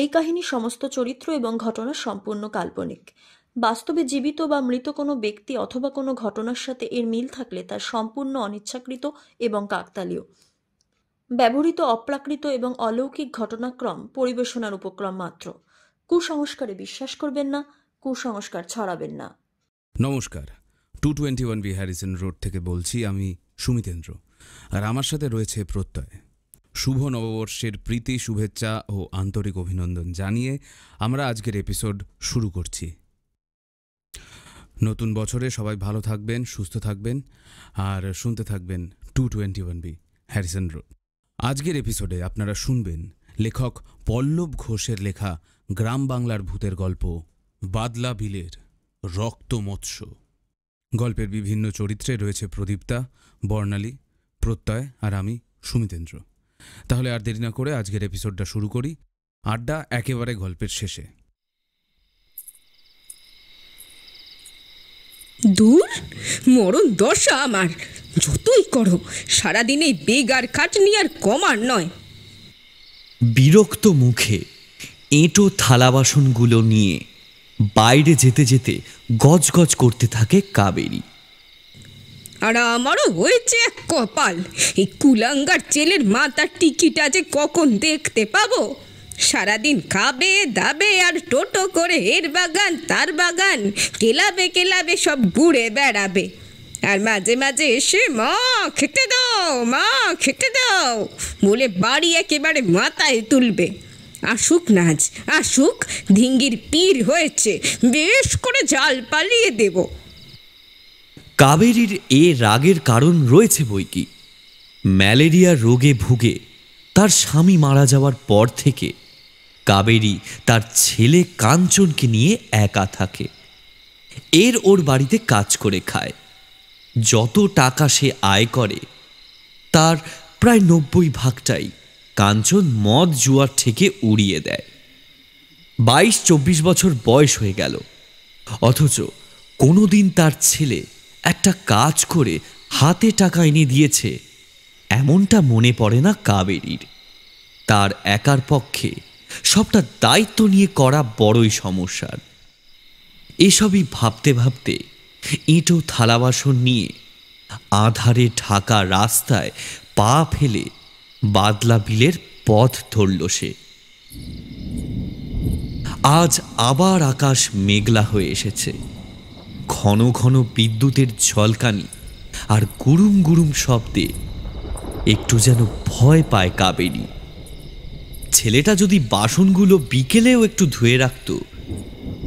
এই কাহিনী সমস্ত চরিত্র এবং ঘটনা সম্পূর্ণ কাল্পনিক বাস্তবে জীবিত বা মৃত কোনো ব্যক্তি অথবা কোনো ঘটনার সাথে এর মিল থাকলে তার সম্পূর্ণ অনিচ্ছাকৃত এবং কাকতালীয় ব্যবহৃত অপ্রাকৃত এবং অলৌকিক ঘটনাক্রম পরিবেশনার উপক্রম মাত্র কুসংস্কারে বিশ্বাস করবেন না কুসংস্কার ছড়াবেন না নমস্কার two twenty one B Harrison Road থেকে বলছি আমি সুমিতেন্দ্র আর আমার সাথে রয়েছে প্রত্যয় শুভ নববর্ষের প্রীতি শুভেচ্ছা ও আন্তরিক অভিনন্দন জানিয়ে আমরা আজকের এপিসোড শুরু করছি নতুন বছরে সবাই ভালো থাকবেন সুস্থ থাকবেন আর শুনতে থাকবেন two twenty one B Harrison Road আজকের এপিসোডে আপনারা শুনবেন লেখক পল্লব ঘোষের লেখা গ্রাম বাংলার ভূতের গল্প বাদলা বিলের রক্ত মৎস্য গল্পের বিভিন্ন চরিত্রে রয়েছে প্রদীপ্তা বর্ণালী প্রত্যয় আর আমি সুমিতেন্দ্র তাহলে আর দেরি না করে আজকের এপিসোডটা শুরু করি আড্ডা একেবারে গল্পের শেষে দূর মরণ দশা আমার যতই করো সারাদিন এই বেগার খাটনি আর কমার নয় বিরক্ত মুখে এঁটো থালা বাসনগুলো নিয়ে বাইরে যেতে যেতে গজগজ করতে থাকে কাবেরী আর আমারও হয়েছে এক কপাল এই কুলাঙ্গার ছেলের মাথার টিকিটা যে কখন দেখতে পাবো সারাদিন খাবে দাবে আর টোটো করে এর বাগান তার বাগান কেলাবে কেলাবে সব ঘুরে বেড়াবে আর মাঝে মাঝে এসে মা খেতে দাও মা খেতে দাও বলে বাড়ি একেবারে মাথায় তুলবে আসুক নাচ আসুক ধিঙ্গির পীর হয়েছে বেশ করে জাল পালিয়ে দেবো কাবেরীর এ রাগের কারণ রয়েছে বই কি ম্যালেরিয়া রোগে ভুগে তার স্বামী মারা যাওয়ার পর থেকে কাবেরী তার ছেলে কাঞ্চনকে নিয়ে একা থাকে এর ওর বাড়িতে কাজ করে খায় যত টাকা সে আয় করে তার প্রায় নব্বই ভাগটাই কাঞ্চন মদ জুয়ার থেকে উড়িয়ে দেয় বাইশ চব্বিশ বছর বয়স হয়ে গেল অথচ কোনোদিন তার ছেলে একটা কাজ করে হাতে টাকা এনে দিয়েছে এমনটা মনে পড়ে না কাবেরীর তার একার পক্ষে সবটা দায়িত্ব নিয়ে করা বড়ই সমস্যার এসবই ভাবতে ভাবতে ইঁটো থালাবাসন নিয়ে আধারে ঢাকা রাস্তায় পা ফেলে বাদলা বিলের পথ ধরল সে আজ আবার আকাশ মেঘলা হয়ে এসেছে ঘন ঘন বিদ্যুতের ঝলকানি আর গুরুম গুরুম শব্দে একটু যেন ভয় পায় কাবেরি ছেলেটা যদি বাসনগুলো বিকেলেও একটু ধুয়ে রাখত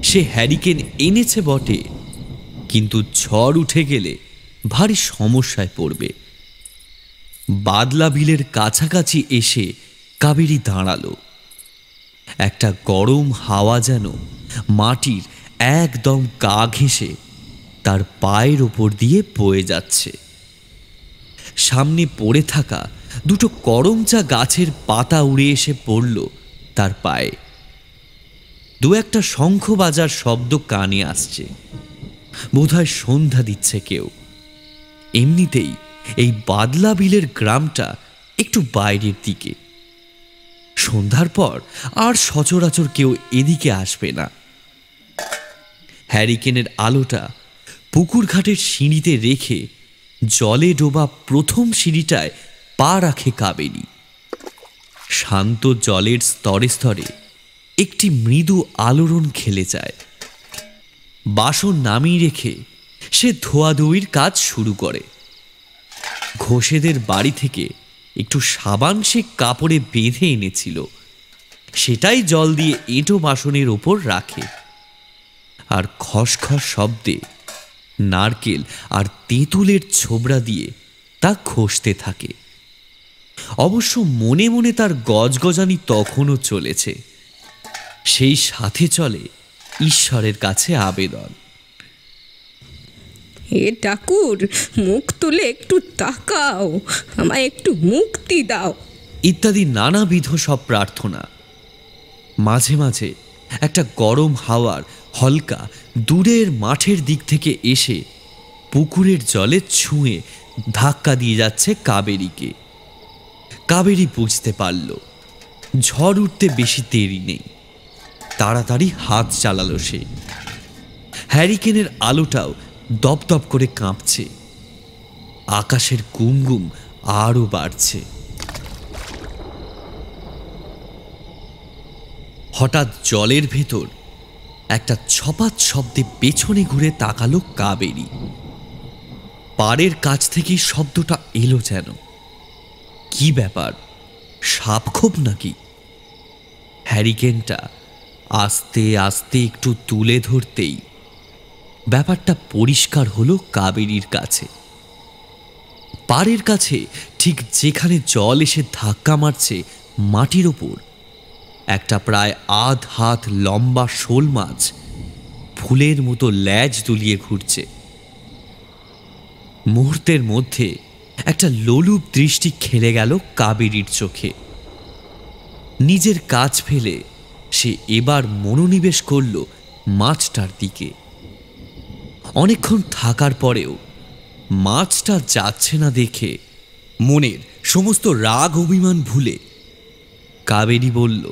সে হ্যারিকেন এনেছে বটে কিন্তু ঝড় উঠে গেলে ভারী সমস্যায় পড়বে বাদলা বিলের কাছাকাছি এসে কাবেরি দাঁড়ালো একটা গরম হাওয়া যেন মাটির একদম গা ঘেঁষে তার পায়ের উপর দিয়ে বয়ে যাচ্ছে সামনে পড়ে থাকা দুটো করমচা গাছের পাতা উড়ে এসে পড়ল তার পায়ে দু একটা শঙ্খ বাজার শব্দ কানে আসছে বোধহয় সন্ধ্যা দিচ্ছে কেউ এমনিতেই এই বাদলা বিলের গ্রামটা একটু বাইরের দিকে সন্ধ্যার পর আর সচরাচর কেউ এদিকে আসবে না হ্যারিকেনের আলোটা পুকুর ঘাটের সিঁড়িতে রেখে জলে ডোবা প্রথম সিঁড়িটায় পা রাখে কাবেরি শান্ত জলের স্তরে স্তরে একটি মৃদু আলোড়ন খেলে যায় বাসন নামিয়ে রেখে সে ধোয়াধুয়ির কাজ শুরু করে ঘোষেদের বাড়ি থেকে একটু সাবান সে কাপড়ে বেঁধে এনেছিল সেটাই জল দিয়ে এঁটো বাসনের ওপর রাখে আর খসখস শব্দে নারকেল আর তেঁতুলের ছোবড়া দিয়ে তা খসতে থাকে অবশ্য মনে মনে তার গজগজানি তখনও চলেছে সেই সাথে চলে ঈশ্বরের কাছে আবেদন হে ঠাকুর মুখ তুলে একটু তাকাও আমায় একটু মুক্তি দাও ইত্যাদি নানাবিধ সব প্রার্থনা মাঝে মাঝে একটা গরম হাওয়ার হলকা দূরের মাঠের দিক থেকে এসে পুকুরের জলে ছুঁয়ে ধাক্কা দিয়ে যাচ্ছে কাবেরিকে কাবেরি বুঝতে পারল ঝড় উঠতে বেশি দেরি নেই তাড়াতাড়ি হাত চালালো সে হ্যারিকেনের আলোটাও দপদপ করে কাঁপছে আকাশের গুম আরও বাড়ছে হঠাৎ জলের ভেতর একটা ছপাত শব্দে পেছনে ঘুরে তাকালো কাবেরি পাড়ের কাছ থেকেই শব্দটা এলো যেন কি ব্যাপার সাপ খুব নাকি হ্যারিকেনটা আস্তে আস্তে একটু তুলে ধরতেই ব্যাপারটা পরিষ্কার হলো কাবেরির কাছে পাড়ের কাছে ঠিক যেখানে জল এসে ধাক্কা মারছে মাটির ওপর একটা প্রায় আধ হাত লম্বা শোল মাছ ফুলের মতো ল্যাজ তুলিয়ে ঘুরছে মুহূর্তের মধ্যে একটা লোলুপ দৃষ্টি খেলে গেল কাবেরীর চোখে নিজের কাজ ফেলে সে এবার মনোনিবেশ করল মাছটার দিকে অনেকক্ষণ থাকার পরেও মাছটা যাচ্ছে না দেখে মনের সমস্ত রাগ অভিমান ভুলে কাবেরী বলল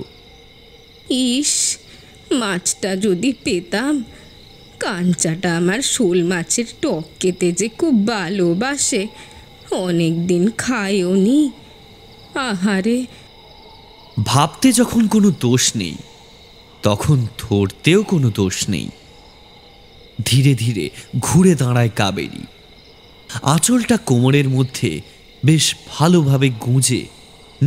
ইস মাছটা যদি পেতাম কাঞ্চাটা আমার শোল মাছের টক কেতে যে খুব ভালোবাসে অনেক দিন খায়ও নি আহারে ভাবতে যখন কোনো দোষ নেই তখন ধরতেও কোনো দোষ নেই ধীরে ধীরে ঘুরে দাঁড়ায় কাবেরি আঁচলটা কোমরের মধ্যে বেশ ভালোভাবে গুঁজে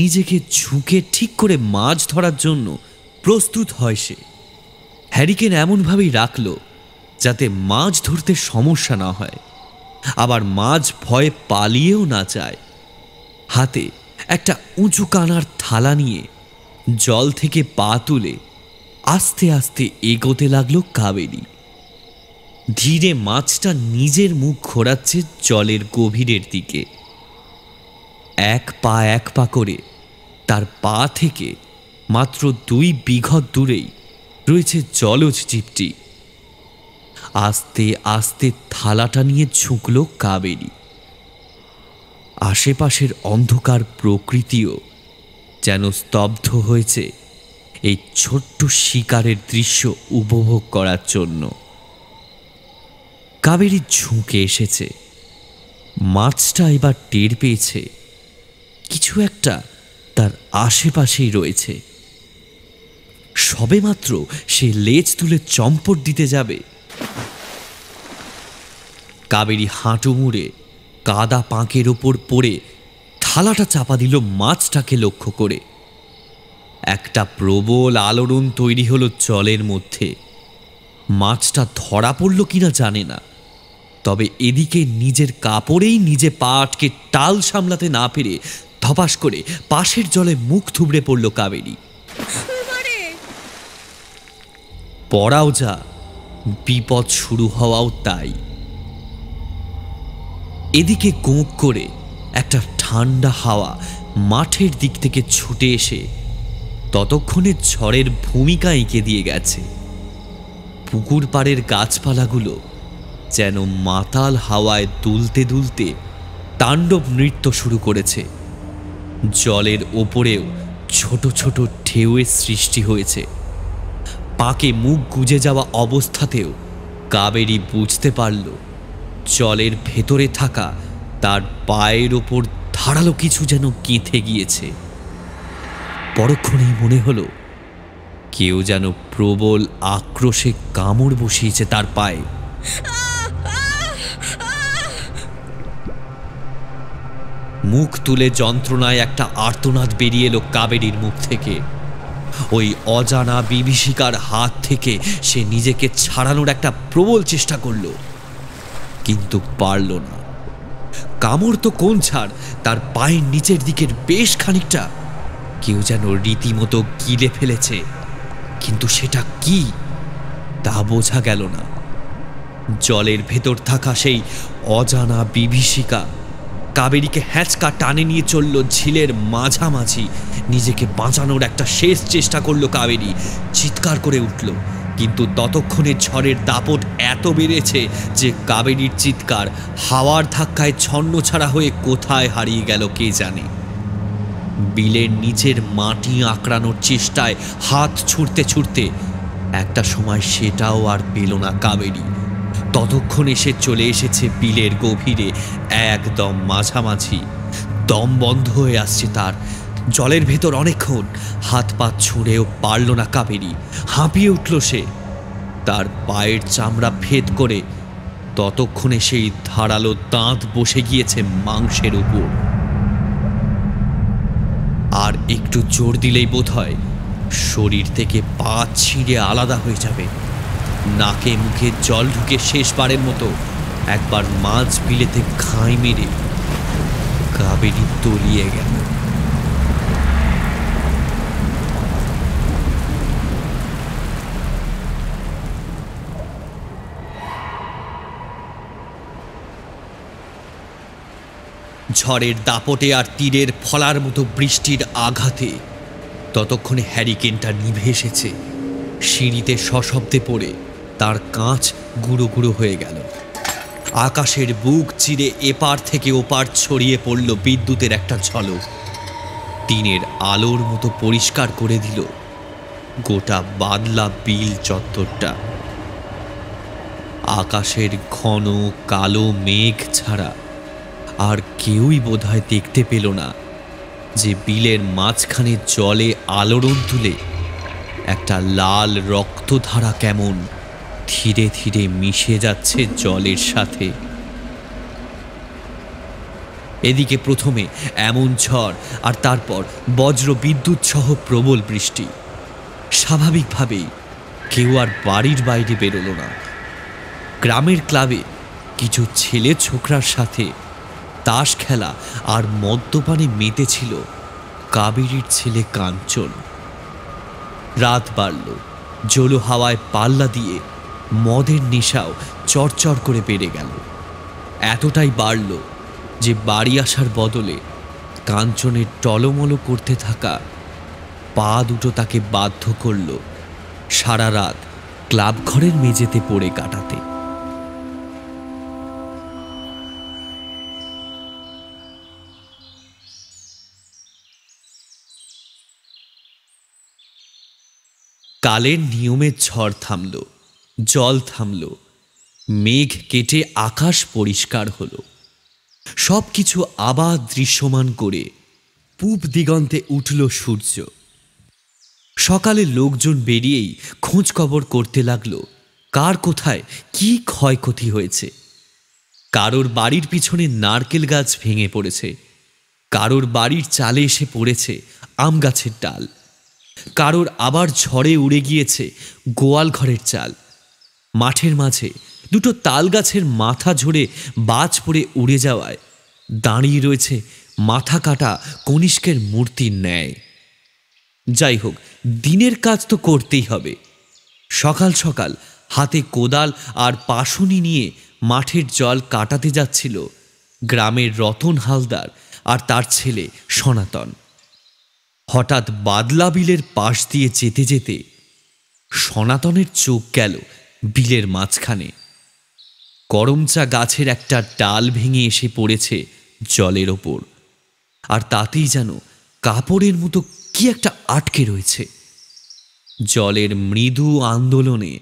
নিজেকে ঝুঁকে ঠিক করে মাছ ধরার জন্য প্রস্তুত হয় সে হ্যারিকেন এমনভাবেই রাখল যাতে মাছ ধরতে সমস্যা না হয় আবার মাছ ভয়ে পালিয়েও না যায় হাতে একটা উঁচু কানার থালা নিয়ে জল থেকে পা তুলে আস্তে আস্তে এগোতে লাগলো কাবেরি ধীরে মাছটা নিজের মুখ ঘোরাচ্ছে জলের গভীরের দিকে এক পা এক পা করে তার পা থেকে মাত্র দুই বিঘত দূরেই রয়েছে জলজ জীবটি আস্তে আস্তে থালাটা নিয়ে ঝুঁকল কাবেরী আশেপাশের অন্ধকার প্রকৃতিও যেন স্তব্ধ হয়েছে এই ছোট্ট শিকারের দৃশ্য উপভোগ করার জন্য কাবেরী ঝুঁকে এসেছে মাছটা এবার টের পেয়েছে কিছু একটা তার আশেপাশেই রয়েছে সবেমাত্র সে লেজ তুলে চম্পট দিতে যাবে কাবেরি হাঁটু মুড়ে কাদা পাঁকের ওপর পড়ে থালাটা চাপা দিল মাছটাকে লক্ষ্য করে একটা প্রবল আলোড়ন তৈরি হলো জলের মধ্যে মাছটা ধরা পড়ল কিনা জানে না তবে এদিকে নিজের কাপড়েই নিজে পা আটকে টাল সামলাতে না পেরে ধপাস করে পাশের জলে মুখ থুবড়ে পড়ল কাবেরী পড়াও যা বিপদ শুরু হওয়াও তাই এদিকে গোঁক করে একটা ঠান্ডা হাওয়া মাঠের দিক থেকে ছুটে এসে ততক্ষণে ঝড়ের ভূমিকা এঁকে দিয়ে গেছে পুকুর পাড়ের গাছপালাগুলো যেন মাতাল হাওয়ায় দুলতে দুলতে তাণ্ডব নৃত্য শুরু করেছে জলের ওপরেও ছোট ছোট ঢেউয়ের সৃষ্টি হয়েছে পাকে মুখ গুজে যাওয়া অবস্থাতেও কাবেরি বুঝতে পারল জলের ভেতরে থাকা তার পায়ের ওপর ধারালো কিছু যেন কেঁথে গিয়েছে পরক্ষণেই মনে হলো কেউ যেন প্রবল আক্রোশে কামড় বসিয়েছে তার পায়ে মুখ তুলে যন্ত্রণায় একটা আর্তনাদ বেরিয়ে এলো কাবেরির মুখ থেকে ওই অজানা বিভীষিকার হাত থেকে সে নিজেকে ছাড়ানোর একটা প্রবল চেষ্টা করল কিন্তু পারল না কামড় তো কোন ছাড় তার পায়ের নিচের দিকের বেশ খানিকটা কেউ যেন রীতিমতো গিলে ফেলেছে কিন্তু সেটা কি তা বোঝা গেল না জলের ভেতর থাকা সেই অজানা বিভীষিকা কাবেরীকে হ্যাঁচকা টানে নিয়ে চলল ঝিলের মাঝামাঝি নিজেকে বাঁচানোর একটা শেষ চেষ্টা করলো কাবেরী চিৎকার করে উঠল কিন্তু ততক্ষণে ঝড়ের দাপট এত বেড়েছে যে কাবেরীর চিৎকার হাওয়ার ধাক্কায় ছন্ন ছাড়া হয়ে কোথায় হারিয়ে গেল কে জানে বিলের নিচের মাটি আঁকড়ানোর চেষ্টায় হাত ছুটতে ছুঁড়তে একটা সময় সেটাও আর পেল না কাবেরী ততক্ষণে সে চলে এসেছে বিলের গভীরে একদম মাঝামাঝি দম বন্ধ হয়ে আসছে তার জলের ভেতর অনেকক্ষণ হাত পা ছুঁড়েও পারল না কাবেরি হাঁপিয়ে উঠল সে তার পায়ের চামড়া ভেদ করে ততক্ষণে সেই ধারালো দাঁত বসে গিয়েছে মাংসের উপর আর একটু জোর দিলেই বোধ হয় শরীর থেকে পা ছিঁড়ে আলাদা হয়ে যাবে নাকে মুখে জল ঢুকে শেষবারের মতো একবার মাছ বিলেতে খাঁই মেরে কাবেরি তলিয়ে গেল ঝড়ের দাপটে আর তীরের ফলার মতো বৃষ্টির আঘাতে ততক্ষণে হ্যারিকেনটা নিভে এসেছে সিঁড়িতে সশব্দে পড়ে তার কাঁচ গুঁড়ো গুঁড়ো হয়ে গেল আকাশের বুক চিরে এপার থেকে ওপার ছড়িয়ে পড়ল বিদ্যুতের একটা ঝলক টিনের আলোর মতো পরিষ্কার করে দিল গোটা বাদলা বিল চত্বরটা আকাশের ঘন কালো মেঘ ছাড়া আর কেউই বোধহয় দেখতে পেল না যে বিলের মাঝখানে জলে আলোড়ন তুলে একটা লাল রক্তধারা কেমন ধীরে ধীরে মিশে যাচ্ছে জলের সাথে এদিকে প্রথমে এমন ঝড় আর তারপর বজ্র বিদ্যুৎ সহ প্রবল বৃষ্টি স্বাভাবিকভাবেই কেউ আর বাড়ির বাইরে বেরোলো না গ্রামের ক্লাবে কিছু ছেলে ছোকরার সাথে তাস খেলা আর মদ্যপানে মেতেছিল কাবেরীর ছেলে কাঞ্চন রাত বাড়ল জলো হাওয়ায় পাল্লা দিয়ে মদের নেশাও চরচর করে বেড়ে গেল এতটাই বাড়ল যে বাড়ি আসার বদলে কাঞ্চনের টলমলো করতে থাকা পা দুটো তাকে বাধ্য করল সারা রাত ক্লাব ঘরের মেঝেতে পড়ে কাটাতে কালের নিয়মের ঝড় থামলো জল থামল মেঘ কেটে আকাশ পরিষ্কার হল সব কিছু আবার দৃশ্যমান করে পূব দিগন্তে উঠল সূর্য সকালে লোকজন বেরিয়েই খোঁজ খবর করতে লাগলো কার কোথায় কি ক্ষয়ক্ষতি হয়েছে কারোর বাড়ির পিছনে নারকেল গাছ ভেঙে পড়েছে কারোর বাড়ির চালে এসে পড়েছে আম গাছের ডাল কারোর আবার ঝড়ে উড়ে গিয়েছে গোয়াল ঘরের চাল মাঠের মাঝে দুটো তাল গাছের মাথা ঝরে বাজ পড়ে উড়ে যাওয়ায় দাঁড়িয়ে রয়েছে মাথা কাটা কনিষ্কের মূর্তির ন্যায় যাই হোক দিনের কাজ তো করতেই হবে সকাল সকাল হাতে কোদাল আর পাশুনি নিয়ে মাঠের জল কাটাতে যাচ্ছিল গ্রামের রতন হালদার আর তার ছেলে সনাতন হঠাৎ বাদলা বিলের পাশ দিয়ে যেতে যেতে সনাতনের চোখ গেল বিলের মাঝখানে করমচা গাছের একটা ডাল ভেঙে এসে পড়েছে জলের ওপর আর তাতেই যেন কাপড়ের মতো কি একটা আটকে রয়েছে জলের মৃদু আন্দোলনে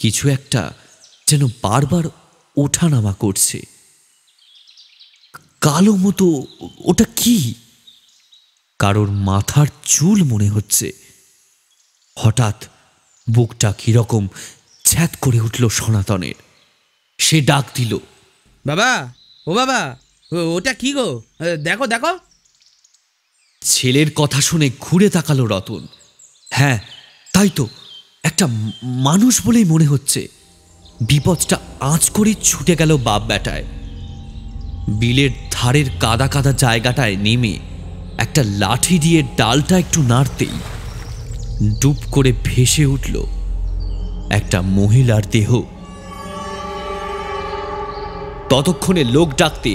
কিছু একটা যেন বারবার ওঠানামা করছে কালো মতো ওটা কি কারোর মাথার চুল মনে হচ্ছে হঠাৎ বুকটা কীরকম ছ্যাত করে উঠল সনাতনের সে ডাক দিল বাবা ও বাবা ওটা কি গো দেখো দেখো ছেলের কথা শুনে ঘুরে তাকালো রতন হ্যাঁ তাই তো একটা মানুষ বলেই মনে হচ্ছে বিপদটা আঁচ করে ছুটে গেল বাপ ব্যাটায় বিলের ধারের কাদা কাদা জায়গাটায় নেমে একটা লাঠি দিয়ে ডালটা একটু নাড়তেই ডুব করে ভেসে উঠল একটা মহিলার দেহ ততক্ষণে লোক ডাকতে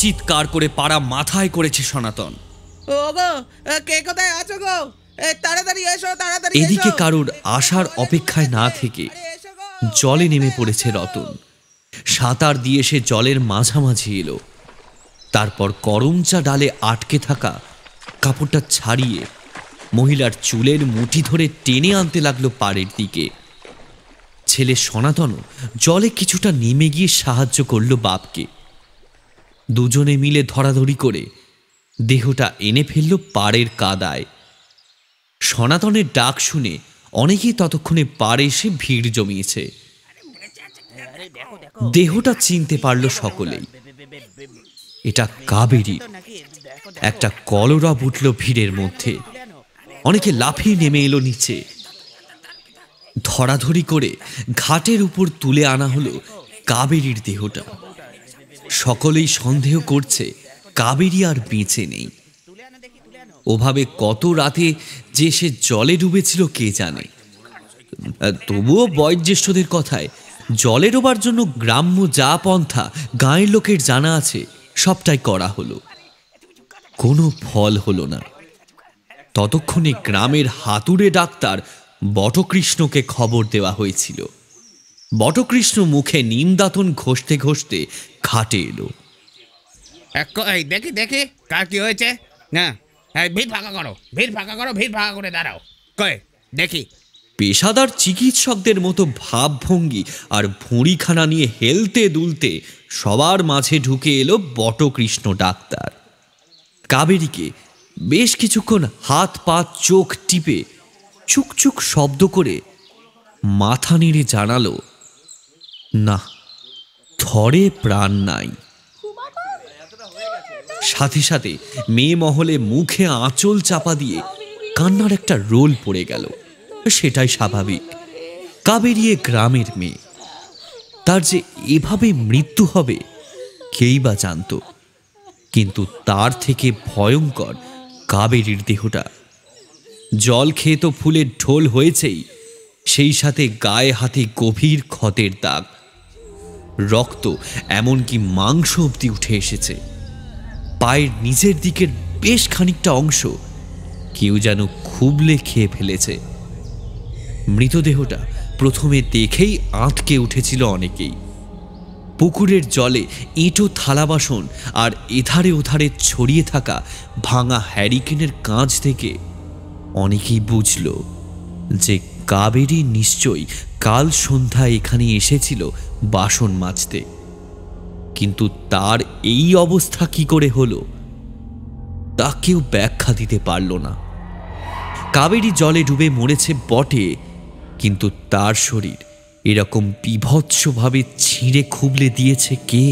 চিৎকার করে পাড়া মাথায় করেছে সনাতন এদিকে কারুর আসার অপেক্ষায় না থেকে জলে নেমে পড়েছে রতন সাঁতার দিয়ে সে জলের মাঝামাঝি এলো তারপর করমচা ডালে আটকে থাকা কাপড়টা ছাড়িয়ে মহিলার চুলের মুঠি ধরে টেনে আনতে লাগলো পাড়ের দিকে ছেলে সনাতন জলে কিছুটা নেমে গিয়ে সাহায্য করল বাপকে দুজনে মিলে ধরাধরি করে দেহটা এনে ফেলল পাড়ের কাদায় সনাতনের ডাক শুনে অনেকেই ততক্ষণে পাড়ে এসে ভিড় জমিয়েছে দেহটা চিনতে পারল সকলেই এটা কাবেরি একটা কলরব উঠল ভিড়ের মধ্যে অনেকে লাফিয়ে নেমে এলো নিচে ধরাধরি করে ঘাটের উপর তুলে আনা হলো কাবেরীর দেহটা সকলেই সন্দেহ করছে কাবেরী আর বেঁচে নেই ওভাবে কত রাতে যে সে জলে ডুবেছিল কে জানে তবুও বয়োজ্যেষ্ঠদের কথায় জলে ডোবার জন্য গ্রাম্য যা পন্থা গাঁয়ের লোকের জানা আছে সবটাই করা হলো কোনো ফল হলো না ততক্ষণে গ্রামের হাতুড়ে ডাক্তার বটকৃষ্ণকে খবর দেওয়া হয়েছিল বটকৃষ্ণ মুখে নিমদাতন ঘষতে ঘষতে খাটে এলো এই দেখি দেখি কার কি হয়েছে না ভিড় ফাঁকা করো ভিড় ফাঁকা করো ভিড় ফাঁকা করে দাঁড়াও কয়ে দেখি পেশাদার চিকিৎসকদের মতো ভাবভঙ্গি আর ভুঁড়িখানা নিয়ে হেলতে দুলতে সবার মাঝে ঢুকে এলো বটকৃষ্ণ ডাক্তার কাবেরিকে বেশ কিছুক্ষণ হাত পা চোখ টিপে চুকচুক শব্দ করে মাথা নেড়ে জানালো না থরে প্রাণ নাই সাথে সাথে মেয়ে মহলে মুখে আঁচল চাপা দিয়ে কান্নার একটা রোল পড়ে গেল সেটাই স্বাভাবিক কাবেরিয়ে গ্রামের মেয়ে তার যে এভাবে মৃত্যু হবে কেই বা জানত কিন্তু তার থেকে ভয়ঙ্কর কাবেরির দেহটা জল খেয়ে তো ফুলের ঢোল হয়েছেই সেই সাথে গায়ে হাতে গভীর ক্ষতের দাগ রক্ত এমনকি মাংস অবধি উঠে এসেছে পায়ের নিজের দিকের বেশ খানিকটা অংশ কেউ যেন খুবলে খেয়ে ফেলেছে মৃতদেহটা প্রথমে দেখেই আঁতকে উঠেছিল অনেকেই পুকুরের জলে এঁটো থালা বাসন আর এধারে ওধারে ছড়িয়ে থাকা ভাঙা হ্যারিকেনের কাঁচ থেকে অনেকেই বুঝল যে কাবেরী নিশ্চয়ই কাল সন্ধ্যায় এখানে এসেছিল বাসন মাজতে কিন্তু তার এই অবস্থা কি করে হলো তা কেউ ব্যাখ্যা দিতে পারল না কাবেরী জলে ডুবে মরেছে বটে কিন্তু তার শরীর এরকম বিভৎসভাবে ছিঁড়ে খুবলে দিয়েছে কে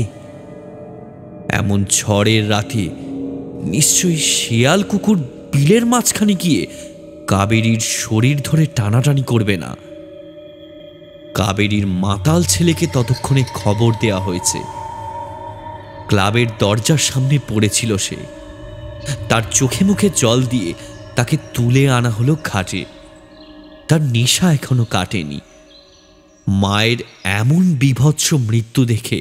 এমন ঝড়ের রাতে নিশ্চয়ই শিয়াল কুকুর বিলের মাঝখানে গিয়ে কাবেরীর শরীর ধরে টানাটানি করবে না কাবেরীর মাতাল ছেলেকে ততক্ষণে খবর দেয়া হয়েছে ক্লাবের দরজার সামনে পড়েছিল সে তার চোখে মুখে জল দিয়ে তাকে তুলে আনা হলো ঘাটে তার নেশা এখনো কাটেনি মায়ের এমন বিভৎস মৃত্যু দেখে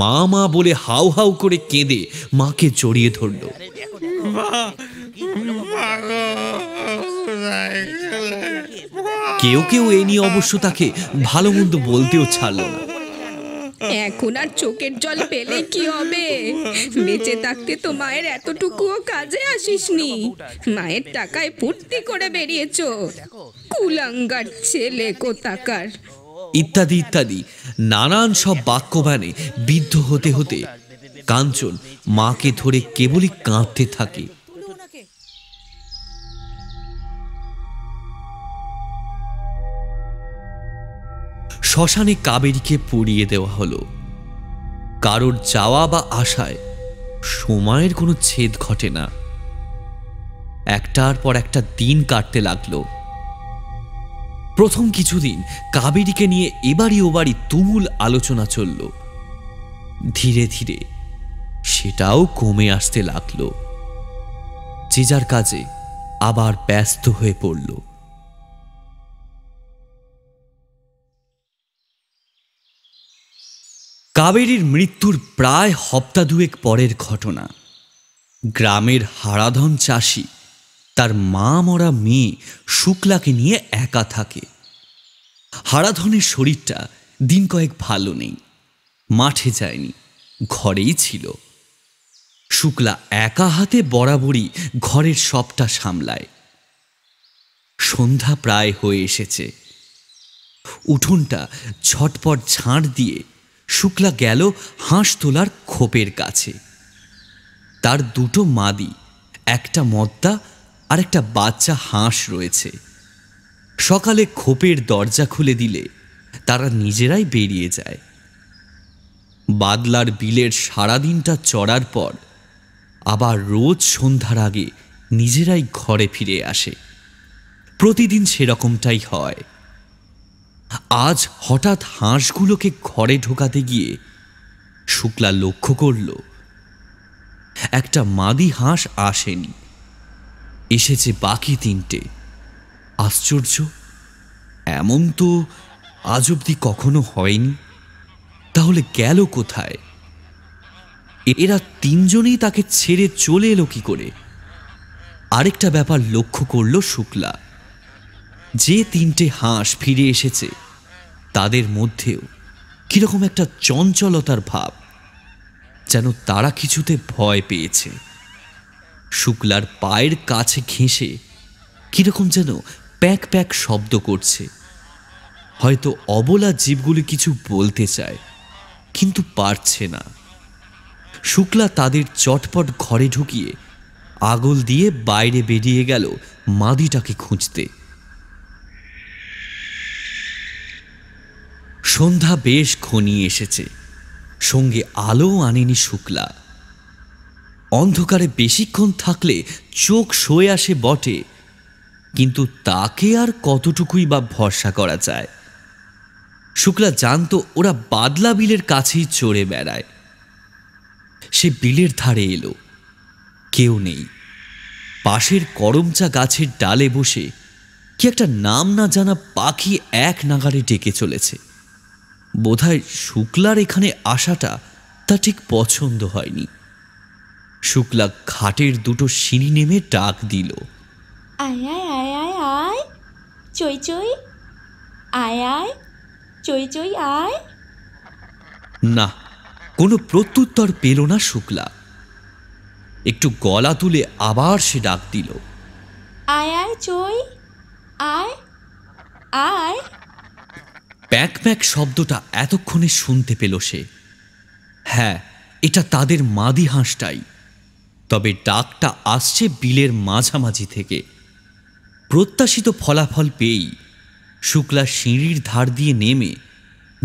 মা মা বলে হাউ হাউ করে কেঁদে মাকে জড়িয়ে ধরল মা কেউ কেউ এ নিয়ে অবশ্য তাকে ভালো মন্দ বলতেও ছাড়ল না এখন আর চোখের জল পেলে কি হবে বেঁচে থাকতে তো মায়ের এতটুকুও কাজে আসিসনি মায়ের টাকায় ফুর্তি করে বেরিয়েছ কুলাঙ্গার ছেলে কোথাকার ইত্যাদি ইত্যাদি নানান সব বাক্যবানে বিদ্ধ হতে হতে কাঞ্চন মাকে ধরে কেবলই কাঁদতে থাকে শ্মশানে কাবেরীকে পুড়িয়ে দেওয়া হলো কারোর যাওয়া বা আশায় সময়ের কোনো ছেদ ঘটে না একটার পর একটা দিন কাটতে লাগলো প্রথম কিছুদিন কাবেরীকে নিয়ে এবারই ওবারই তুমুল আলোচনা চলল ধীরে ধীরে সেটাও কমে আসতে লাগলো যে যার কাজে আবার ব্যস্ত হয়ে পড়লো কাবেরীর মৃত্যুর প্রায় হপ্তা দুয়েক পরের ঘটনা গ্রামের হারাধন চাষি তার মা মরা মেয়ে শুক্লাকে নিয়ে একা থাকে হারাধনের শরীরটা দিন কয়েক ভালো নেই মাঠে যায়নি ঘরেই ছিল শুক্লা একা হাতে বরাবরই ঘরের সবটা সামলায় সন্ধ্যা প্রায় হয়ে এসেছে উঠোনটা ছটপট ঝাঁট দিয়ে শুক্লা গেল হাঁস তোলার খোপের কাছে তার দুটো মাদি একটা মদ্দা আর একটা বাচ্চা হাঁস রয়েছে সকালে খোপের দরজা খুলে দিলে তারা নিজেরাই বেরিয়ে যায় বাদলার বিলের সারাদিনটা চড়ার পর আবার রোজ সন্ধ্যার আগে নিজেরাই ঘরে ফিরে আসে প্রতিদিন সেরকমটাই হয় আজ হঠাৎ হাঁসগুলোকে ঘরে ঢোকাতে গিয়ে শুক্লা লক্ষ্য করল একটা মাদি হাঁস আসেনি এসেছে বাকি তিনটে আশ্চর্য এমন তো আজ অব্দি কখনো হয়নি তাহলে গেল কোথায় এরা তিনজনেই তাকে ছেড়ে চলে এলো কি করে আরেকটা ব্যাপার লক্ষ্য করল শুক্লা যে তিনটে হাঁস ফিরে এসেছে তাদের মধ্যেও কীরকম একটা চঞ্চলতার ভাব যেন তারা কিছুতে ভয় পেয়েছে শুক্লার পায়ের কাছে ঘেঁষে কীরকম যেন প্যাক প্যাক শব্দ করছে হয়তো অবলা জীবগুলি কিছু বলতে চায় কিন্তু পারছে না শুক্লা তাদের চটপট ঘরে ঢুকিয়ে আগল দিয়ে বাইরে বেরিয়ে গেল মাদিটাকে খুঁজতে সন্ধ্যা বেশ ঘনিয়ে এসেছে সঙ্গে আলো আনেনি শুক্লা অন্ধকারে বেশিক্ষণ থাকলে চোখ সয়ে আসে বটে কিন্তু তাকে আর কতটুকুই বা ভরসা করা যায় শুক্লা জানত ওরা বাদলা বিলের কাছেই চড়ে বেড়ায় সে বিলের ধারে এলো কেউ নেই পাশের করমচা গাছের ডালে বসে কি একটা নাম না জানা পাখি এক নাগারে ডেকে চলেছে বোধহয় শুক্লার এখানে আসাটা তা ঠিক পছন্দ হয়নি শুক্লা ঘাটের দুটো সিঁড়ি নেমে ডাক দিল আয় আয় আয় আয় আয় চই চই আয় আয় চই চই আয় না কোনো প্রত্যুত্তর পেল না শুক্লা একটু গলা তুলে আবার সে ডাক দিল আয় আয় চই আয় আয় প্যাক প্যাক শব্দটা এতক্ষণে শুনতে পেল সে হ্যাঁ এটা তাদের মাদি হাঁসটাই তবে ডাকটা আসছে বিলের মাঝামাঝি থেকে প্রত্যাশিত ফলাফল পেয়েই শুক্লা সিঁড়ির ধার দিয়ে নেমে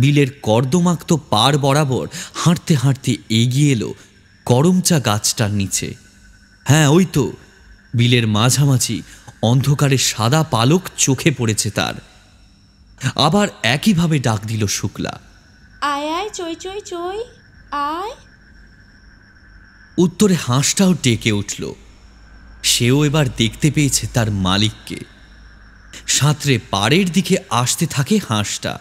বিলের কর্দমাক্ত পার বরাবর হাঁটতে হাঁটতে এগিয়ে এলো করমচা গাছটার নিচে হ্যাঁ ওই তো বিলের মাঝামাঝি অন্ধকারে সাদা পালক চোখে পড়েছে তার আবার একইভাবে ডাক দিল শুক্লা আয় আয় চই চই চই আয় উত্তরে হাঁসটাও ডেকে উঠল সেও এবার দেখতে পেয়েছে তার মালিককে সাঁতরে পাড়ের দিকে আসতে থাকে হাঁসটা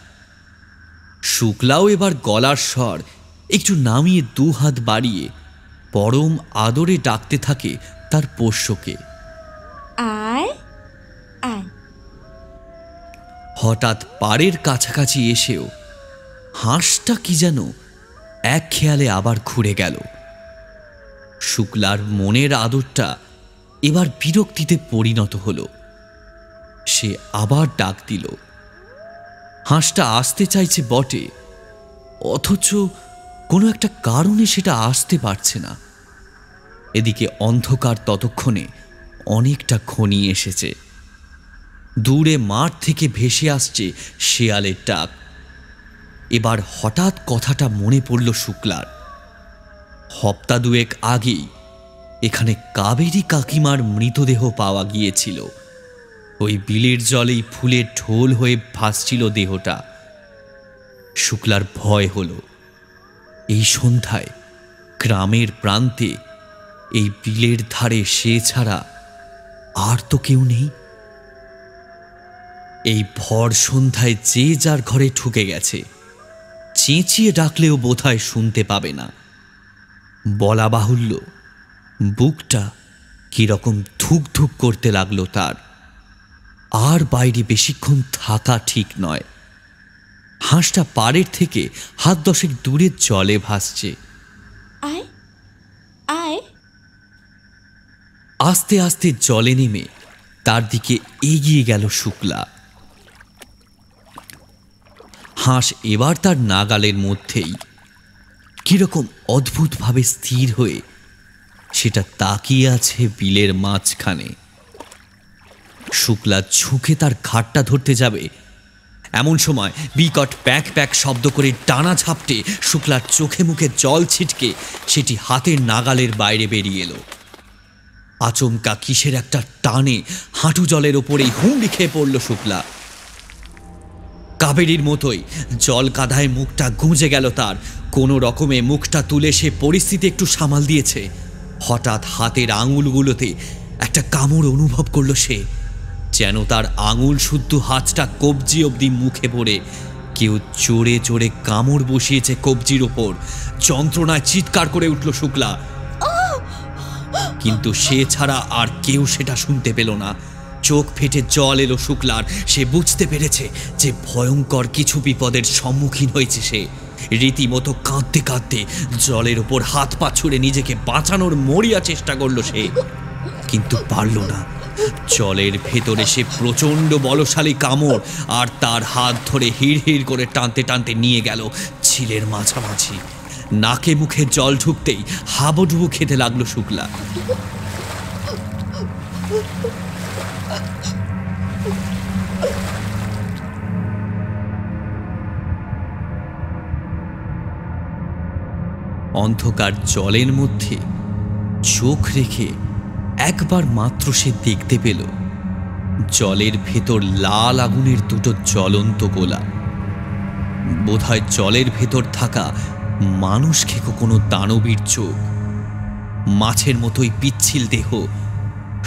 শুক্লাও এবার গলার স্বর একটু নামিয়ে দু হাত বাড়িয়ে পরম আদরে ডাকতে থাকে তার পোষ্যকে আয় হঠাৎ পাড়ের কাছাকাছি এসেও হাঁসটা কি যেন এক খেয়ালে আবার ঘুরে গেল শুক্লার মনের আদরটা এবার বিরক্তিতে পরিণত হল সে আবার ডাক দিল হাঁসটা আসতে চাইছে বটে অথচ কোনো একটা কারণে সেটা আসতে পারছে না এদিকে অন্ধকার ততক্ষণে অনেকটা খনি এসেছে দূরে মাঠ থেকে ভেসে আসছে শেয়ালের ডাক এবার হঠাৎ কথাটা মনে পড়ল শুক্লার হপ্তা দুয়েক আগেই এখানে কাবেরী কাকিমার মৃতদেহ পাওয়া গিয়েছিল ওই বিলের জলেই ফুলে ঢোল হয়ে ভাসছিল দেহটা শুক্লার ভয় হল এই সন্ধ্যায় গ্রামের প্রান্তে এই বিলের ধারে সে ছাড়া আর তো কেউ নেই এই ভর সন্ধ্যায় যে যার ঘরে ঠুকে গেছে চেঁচিয়ে ডাকলেও বোধহয় শুনতে পাবে না বলা বাহুল্য বুকটা কীরকম ধুক ধুক করতে লাগলো তার আর বাইরে বেশিক্ষণ থাকা ঠিক নয় হাঁসটা পাড়ের থেকে হাত দশেক দূরে জলে ভাসছে আস্তে আস্তে জলে নেমে তার দিকে এগিয়ে গেল শুক্লা হাঁস এবার তার নাগালের মধ্যেই কীরকম অদ্ভুতভাবে স্থির হয়ে সেটা তাকিয়ে আছে বিলের মাঝখানে শুক্লা ঝুঁকে তার ঘাটটা ধরতে যাবে এমন সময় বিকট প্যাক প্যাক শব্দ করে টানা ঝাপটে শুক্লার চোখে মুখে জল ছিটকে সেটি হাতের নাগালের বাইরে বেরিয়ে এলো আচমকা কিসের একটা টানে হাঁটু জলের ওপরেই হুম খেয়ে পড়ল শুক্লা কাবেরীর মতোই জল কাঁধায় মুখটা গুঁজে গেল তার কোনো রকমে মুখটা তুলে সে পরিস্থিতি একটু সামাল দিয়েছে হঠাৎ হাতের আঙুলগুলোতে একটা কামড় অনুভব করল সে যেন তার আঙুল শুদ্ধ হাতটা কবজি অবধি মুখে পড়ে কেউ চড়ে চড়ে কামড় বসিয়েছে কবজির ওপর যন্ত্রণায় চিৎকার করে উঠল শুক্লা কিন্তু সে ছাড়া আর কেউ সেটা শুনতে পেল না চোখ ফেটে জল এলো শুক্লার সে বুঝতে পেরেছে যে ভয়ঙ্কর কিছু বিপদের সম্মুখীন হয়েছে সে রীতিমতো কাঁদতে কাঁদতে জলের ওপর হাত পা ছুড়ে নিজেকে বাঁচানোর মরিয়া চেষ্টা করলো সে কিন্তু পারল না জলের ভেতরে সে প্রচণ্ড বলশালী কামড় আর তার হাত ধরে হিড় হিড় করে টানতে টানতে নিয়ে গেল ছিলের মাঝামাঝি নাকে মুখে জল ঢুকতেই হাবুডুবু খেতে লাগলো শুক্লা অন্ধকার জলের মধ্যে চোখ রেখে একবার মাত্র সে দেখতে পেল জলের ভেতর লাল আগুনের দুটো জ্বলন্ত গোলা বোধহয় জলের ভেতর থাকা মানুষ খেকো কোনো দানবীর চোখ মাছের মতোই পিচ্ছিল দেহ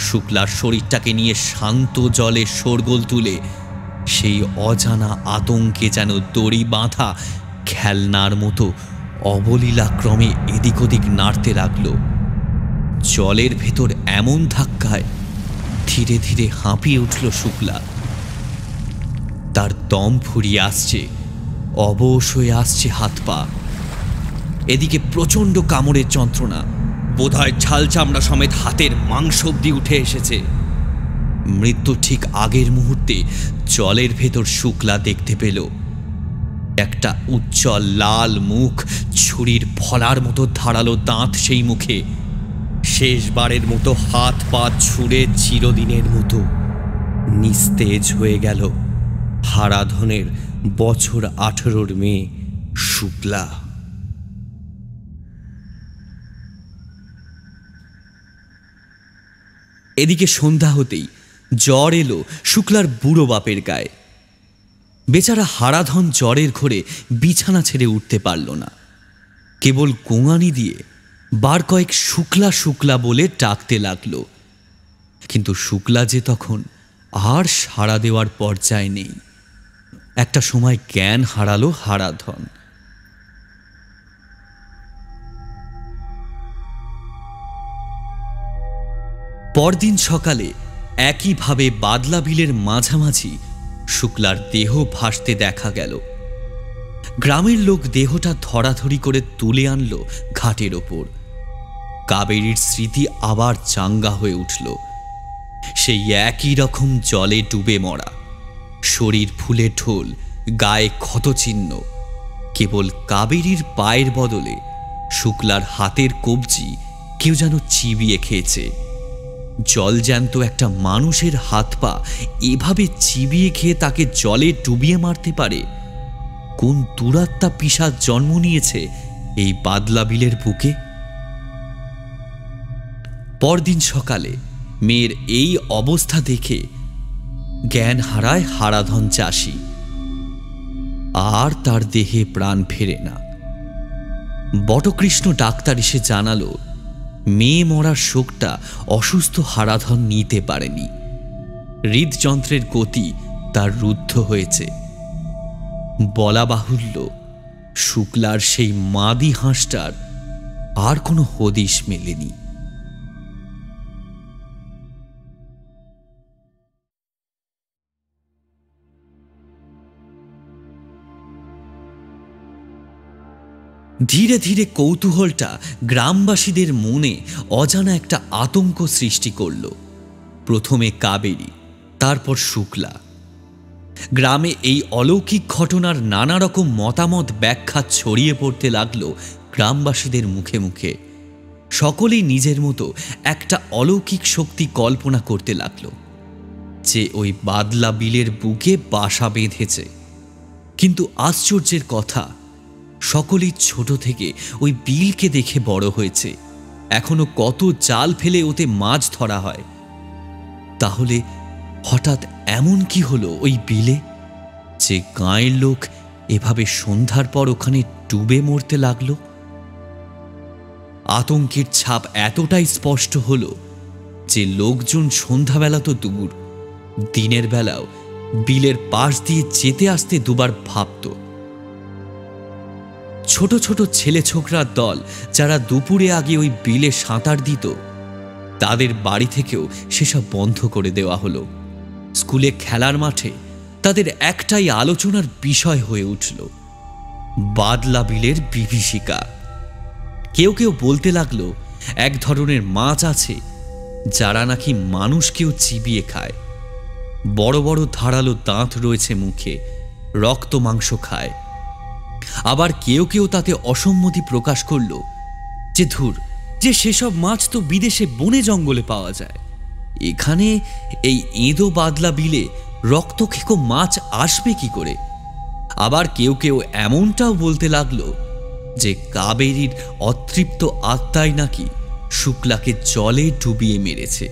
শুক্লার শরীরটাকে নিয়ে শান্ত জলে শোরগোল তুলে সেই অজানা আতঙ্কে যেন দড়ি বাঁধা খেলনার মতো অবলীলাক্রমে এদিক ওদিক নাড়তে লাগল জলের ভেতর এমন ধাক্কায় ধীরে ধীরে হাঁপিয়ে উঠল শুক্লা তার দম ফুরিয়ে আসছে অবশ হয়ে আসছে হাত পা এদিকে প্রচণ্ড কামড়ের যন্ত্রণা বোধহয় ছাল চামড়া সমেত হাতের মাংস অব্দি উঠে এসেছে মৃত্যু ঠিক আগের মুহূর্তে জলের ভেতর শুক্লা দেখতে পেল একটা উজ্জ্বল লাল মুখ ছুরির ফলার মতো ধারালো দাঁত সেই মুখে শেষবারের মতো হাত পা ছুঁড়ে চিরদিনের মতো নিস্তেজ হয়ে গেল হারাধনের বছর আঠেরোর মেয়ে শুক্লা এদিকে সন্ধ্যা হতেই জ্বর এলো শুক্লার বুড়ো বাপের গায়ে বেচারা হারাধন জ্বরের ঘরে বিছানা ছেড়ে উঠতে পারল না কেবল কোঙানি দিয়ে বার কয়েক শুক্লা শুক্লা বলে ডাকতে লাগল কিন্তু শুক্লা যে তখন আর সাড়া দেওয়ার পর্যায়ে নেই একটা সময় জ্ঞান হারালো হারাধন পরদিন সকালে একইভাবে বাদলা বিলের মাঝামাঝি শুক্লার দেহ ভাসতে দেখা গেল গ্রামের লোক দেহটা ধরাধরি করে তুলে আনল ঘাটের ওপর কাবেরীর স্মৃতি আবার চাঙ্গা হয়ে উঠল সেই একই রকম জলে ডুবে মরা শরীর ফুলে ঢোল গায়ে ক্ষতচিহ্ন কেবল কাবেরীর পায়ের বদলে শুক্লার হাতের কবজি কেউ যেন চিবিয়ে খেয়েছে জলজ্যান্ত একটা মানুষের হাত পা এভাবে চিবিয়ে খেয়ে তাকে জলে ডুবিয়ে মারতে পারে কোন দুরাত্মা পিসার জন্ম নিয়েছে এই বাদলা বিলের বুকে পরদিন সকালে মেয়ের এই অবস্থা দেখে জ্ঞান হারায় হারাধন চাষি আর তার দেহে প্রাণ ফেরে না বটকৃষ্ণ ডাক্তার এসে জানালো মেয়ে মরার শোকটা অসুস্থ হারাধন নিতে পারেনি হৃদযন্ত্রের গতি তার রুদ্ধ হয়েছে বলা বাহুল্য শুক্লার সেই মাদি হাঁসটার আর কোনো হদিশ মেলেনি ধীরে ধীরে কৌতূহলটা গ্রামবাসীদের মনে অজানা একটা আতঙ্ক সৃষ্টি করল প্রথমে কাবেরী তারপর শুক্লা গ্রামে এই অলৌকিক ঘটনার নানা রকম মতামত ব্যাখ্যা ছড়িয়ে পড়তে লাগল গ্রামবাসীদের মুখে মুখে সকলেই নিজের মতো একটা অলৌকিক শক্তি কল্পনা করতে লাগলো যে ওই বাদলা বিলের বুকে বাসা বেঁধেছে কিন্তু আশ্চর্যের কথা সকলেই ছোট থেকে ওই বিলকে দেখে বড় হয়েছে এখনো কত জাল ফেলে ওতে মাছ ধরা হয় তাহলে হঠাৎ এমন কি হলো ওই বিলে যে গাঁয়ের লোক এভাবে সন্ধ্যার পর ওখানে ডুবে মরতে লাগলো আতঙ্কের ছাপ এতটাই স্পষ্ট হল যে লোকজন সন্ধ্যাবেলা তো দূর দিনের বেলাও বিলের পাশ দিয়ে যেতে আসতে দুবার ভাবত ছোট ছোট ছেলে ছোকরার দল যারা দুপুরে আগে ওই বিলে সাঁতার দিত তাদের বাড়ি থেকেও সেসব বন্ধ করে দেওয়া হলো স্কুলে খেলার মাঠে তাদের একটাই আলোচনার বিষয় হয়ে উঠল বাদলা বিলের বিভীষিকা কেউ কেউ বলতে লাগলো এক ধরনের মাছ আছে যারা নাকি মানুষকেও চিবিয়ে খায় বড় বড় ধারালো দাঁত রয়েছে মুখে রক্ত মাংস খায় আবার কেউ কেউ তাতে অসম্মতি প্রকাশ করল যে ধুর যে সেসব মাছ তো বিদেশে বনে জঙ্গলে পাওয়া যায় এখানে এই এঁদো বাদলা বিলে রক্তক্ষেকো মাছ আসবে কি করে আবার কেউ কেউ এমনটাও বলতে লাগলো যে কাবেরীর অতৃপ্ত আত্মায় নাকি শুক্লাকে জলে ডুবিয়ে মেরেছে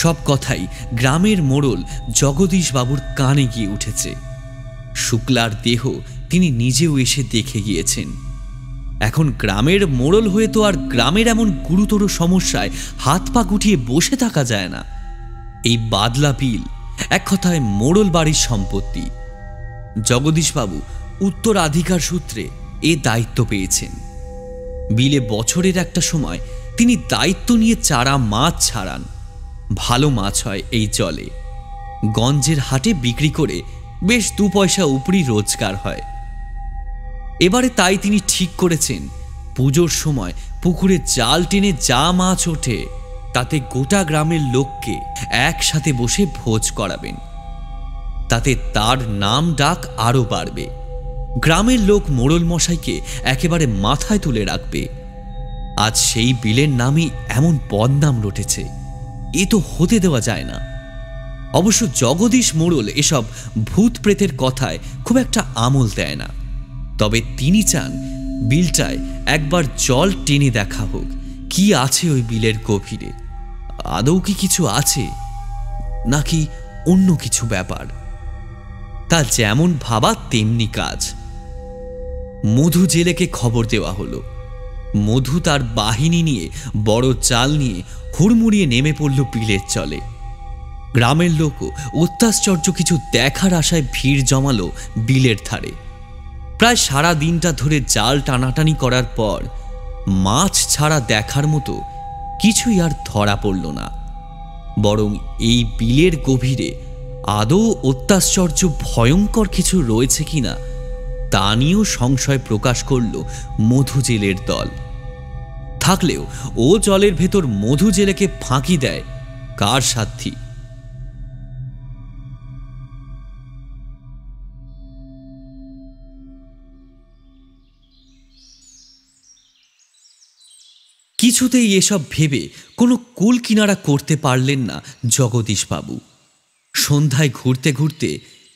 সব কথাই গ্রামের মোড়ল জগদীশবাবুর কানে গিয়ে উঠেছে শুক্লার দেহ তিনি নিজেও এসে দেখে গিয়েছেন এখন গ্রামের মোড়ল হয়ে তো আর গ্রামের এমন গুরুতর সমস্যায় হাত পা গুটিয়ে বসে থাকা যায় না এই বাদলা বিল এক কথায় মোড়ল বাড়ির সম্পত্তি জগদীশবাবু উত্তরাধিকার সূত্রে এ দায়িত্ব পেয়েছেন বিলে বছরের একটা সময় তিনি দায়িত্ব নিয়ে চারা মাছ ছাড়ান ভালো মাছ হয় এই জলে গঞ্জের হাটে বিক্রি করে বেশ দু পয়সা উপরি রোজগার হয় এবারে তাই তিনি ঠিক করেছেন পুজোর সময় পুকুরে জাল টেনে যা মাছ ওঠে তাতে গোটা গ্রামের লোককে একসাথে বসে ভোজ করাবেন তাতে তার নাম ডাক আরও বাড়বে গ্রামের লোক মোড়ল মশাইকে একেবারে মাথায় তুলে রাখবে আজ সেই বিলের নামই এমন বদনাম রটেছে এ তো হতে দেওয়া যায় না অবশ্য জগদীশ মোড়ল এসব ভূত প্রেতের কথায় খুব একটা আমল দেয় না তবে তিনি চান বিলটায় একবার জল টেনে দেখা হোক কি আছে ওই বিলের গভীরে আদৌ কি কিছু আছে নাকি অন্য কিছু ব্যাপার তা যেমন ভাবা তেমনি কাজ মধু জেলেকে খবর দেওয়া হলো মধু তার বাহিনী নিয়ে বড় চাল নিয়ে হুড়মুড়িয়ে নেমে পড়ল বিলের চলে গ্রামের লোকও অত্যাশ্চর্য কিছু দেখার আশায় ভিড় জমালো বিলের ধারে প্রায় সারা দিনটা ধরে জাল টানাটানি করার পর মাছ ছাড়া দেখার মতো কিছুই আর ধরা পড়ল না বরং এই বিলের গভীরে আদৌ অত্যাশ্চর্য ভয়ঙ্কর কিছু রয়েছে কিনা তা নিয়েও সংশয় প্রকাশ করল জেলের দল থাকলেও ও জলের ভেতর মধু জেলেকে ফাঁকি দেয় কার সাধ্যী কিছুতেই এসব ভেবে কোনো কুল কিনারা করতে পারলেন না জগদীশবাবু সন্ধ্যায় ঘুরতে ঘুরতে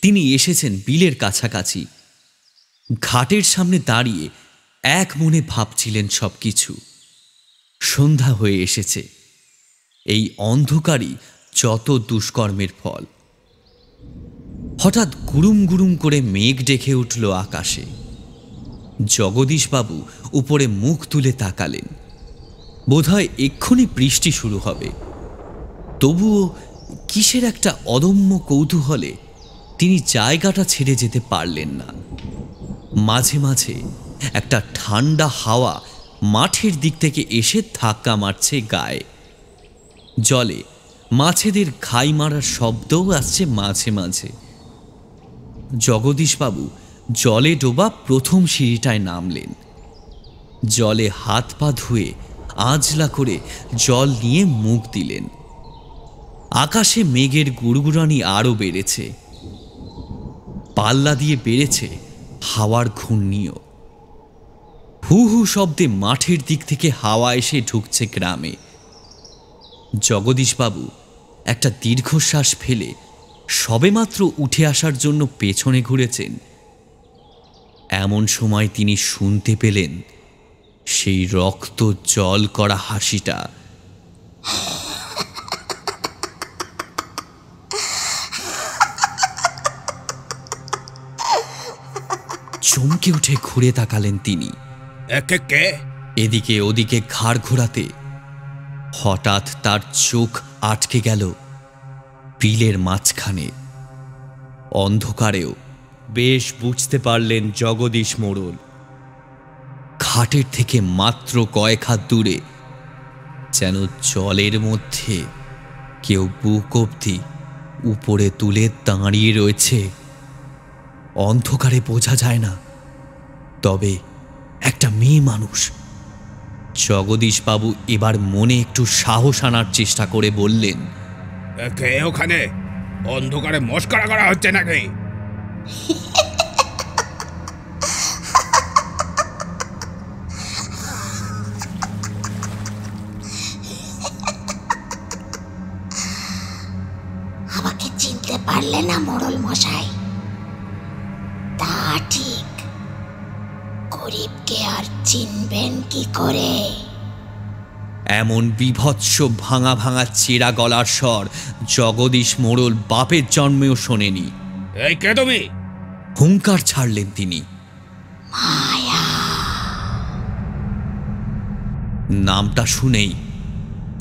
তিনি এসেছেন বিলের কাছাকাছি ঘাটের সামনে দাঁড়িয়ে এক মনে ভাবছিলেন সব কিছু সন্ধ্যা হয়ে এসেছে এই অন্ধকারই যত দুষ্কর্মের ফল হঠাৎ গুরুম গুরুম করে মেঘ ডেকে উঠল আকাশে জগদীশবাবু উপরে মুখ তুলে তাকালেন বোধহয় এক্ষুনি বৃষ্টি শুরু হবে তবুও কিসের একটা অদম্য কৌতূহলে তিনি জায়গাটা ছেড়ে যেতে পারলেন না মাঝে মাঝে একটা ঠান্ডা হাওয়া মাঠের দিক থেকে এসে ধাক্কা মারছে গায়ে জলে মাছেদের ঘাই মারার শব্দও আসছে মাঝে মাঝে জগদীশবাবু জলে ডোবা প্রথম সিঁড়িটায় নামলেন জলে হাত পা ধুয়ে আজলা করে জল নিয়ে মুখ দিলেন আকাশে মেঘের গুড়গুড়ানি আরও বেড়েছে পাল্লা দিয়ে বেড়েছে হাওয়ার ঘূর্ণিও হু হু শব্দে মাঠের দিক থেকে হাওয়া এসে ঢুকছে গ্রামে জগদীশবাবু একটা দীর্ঘশ্বাস ফেলে সবেমাত্র উঠে আসার জন্য পেছনে ঘুরেছেন এমন সময় তিনি শুনতে পেলেন সেই রক্ত জল করা হাসিটা চমকে উঠে ঘুরে তাকালেন তিনি এদিকে ওদিকে ঘাড় ঘোরাতে হঠাৎ তার চোখ আটকে গেল বিলের মাঝখানে অন্ধকারেও বেশ বুঝতে পারলেন জগদীশ মোড়ল খাটের থেকে মাত্র কয়েক হাত দূরে যেন জলের মধ্যে কেউ বুক অবধি উপরে তুলে দাঁড়িয়ে রয়েছে অন্ধকারে বোঝা যায় না তবে একটা মেয়ে মানুষ জগদীশবাবু এবার মনে একটু সাহস আনার চেষ্টা করে বললেন ওখানে অন্ধকারে মস্করা করা হচ্ছে নাকি বললে না মোড়ল মশাই তা ঠিক গরিবকে আর চিনবেন কি করে এমন বিভৎস ভাঙা ভাঙা চেরা গলার স্বর জগদীশ মোড়ল বাপের জন্মেও শোনেনি হুঙ্কার ছাড়লেন তিনি মায়া নামটা শুনেই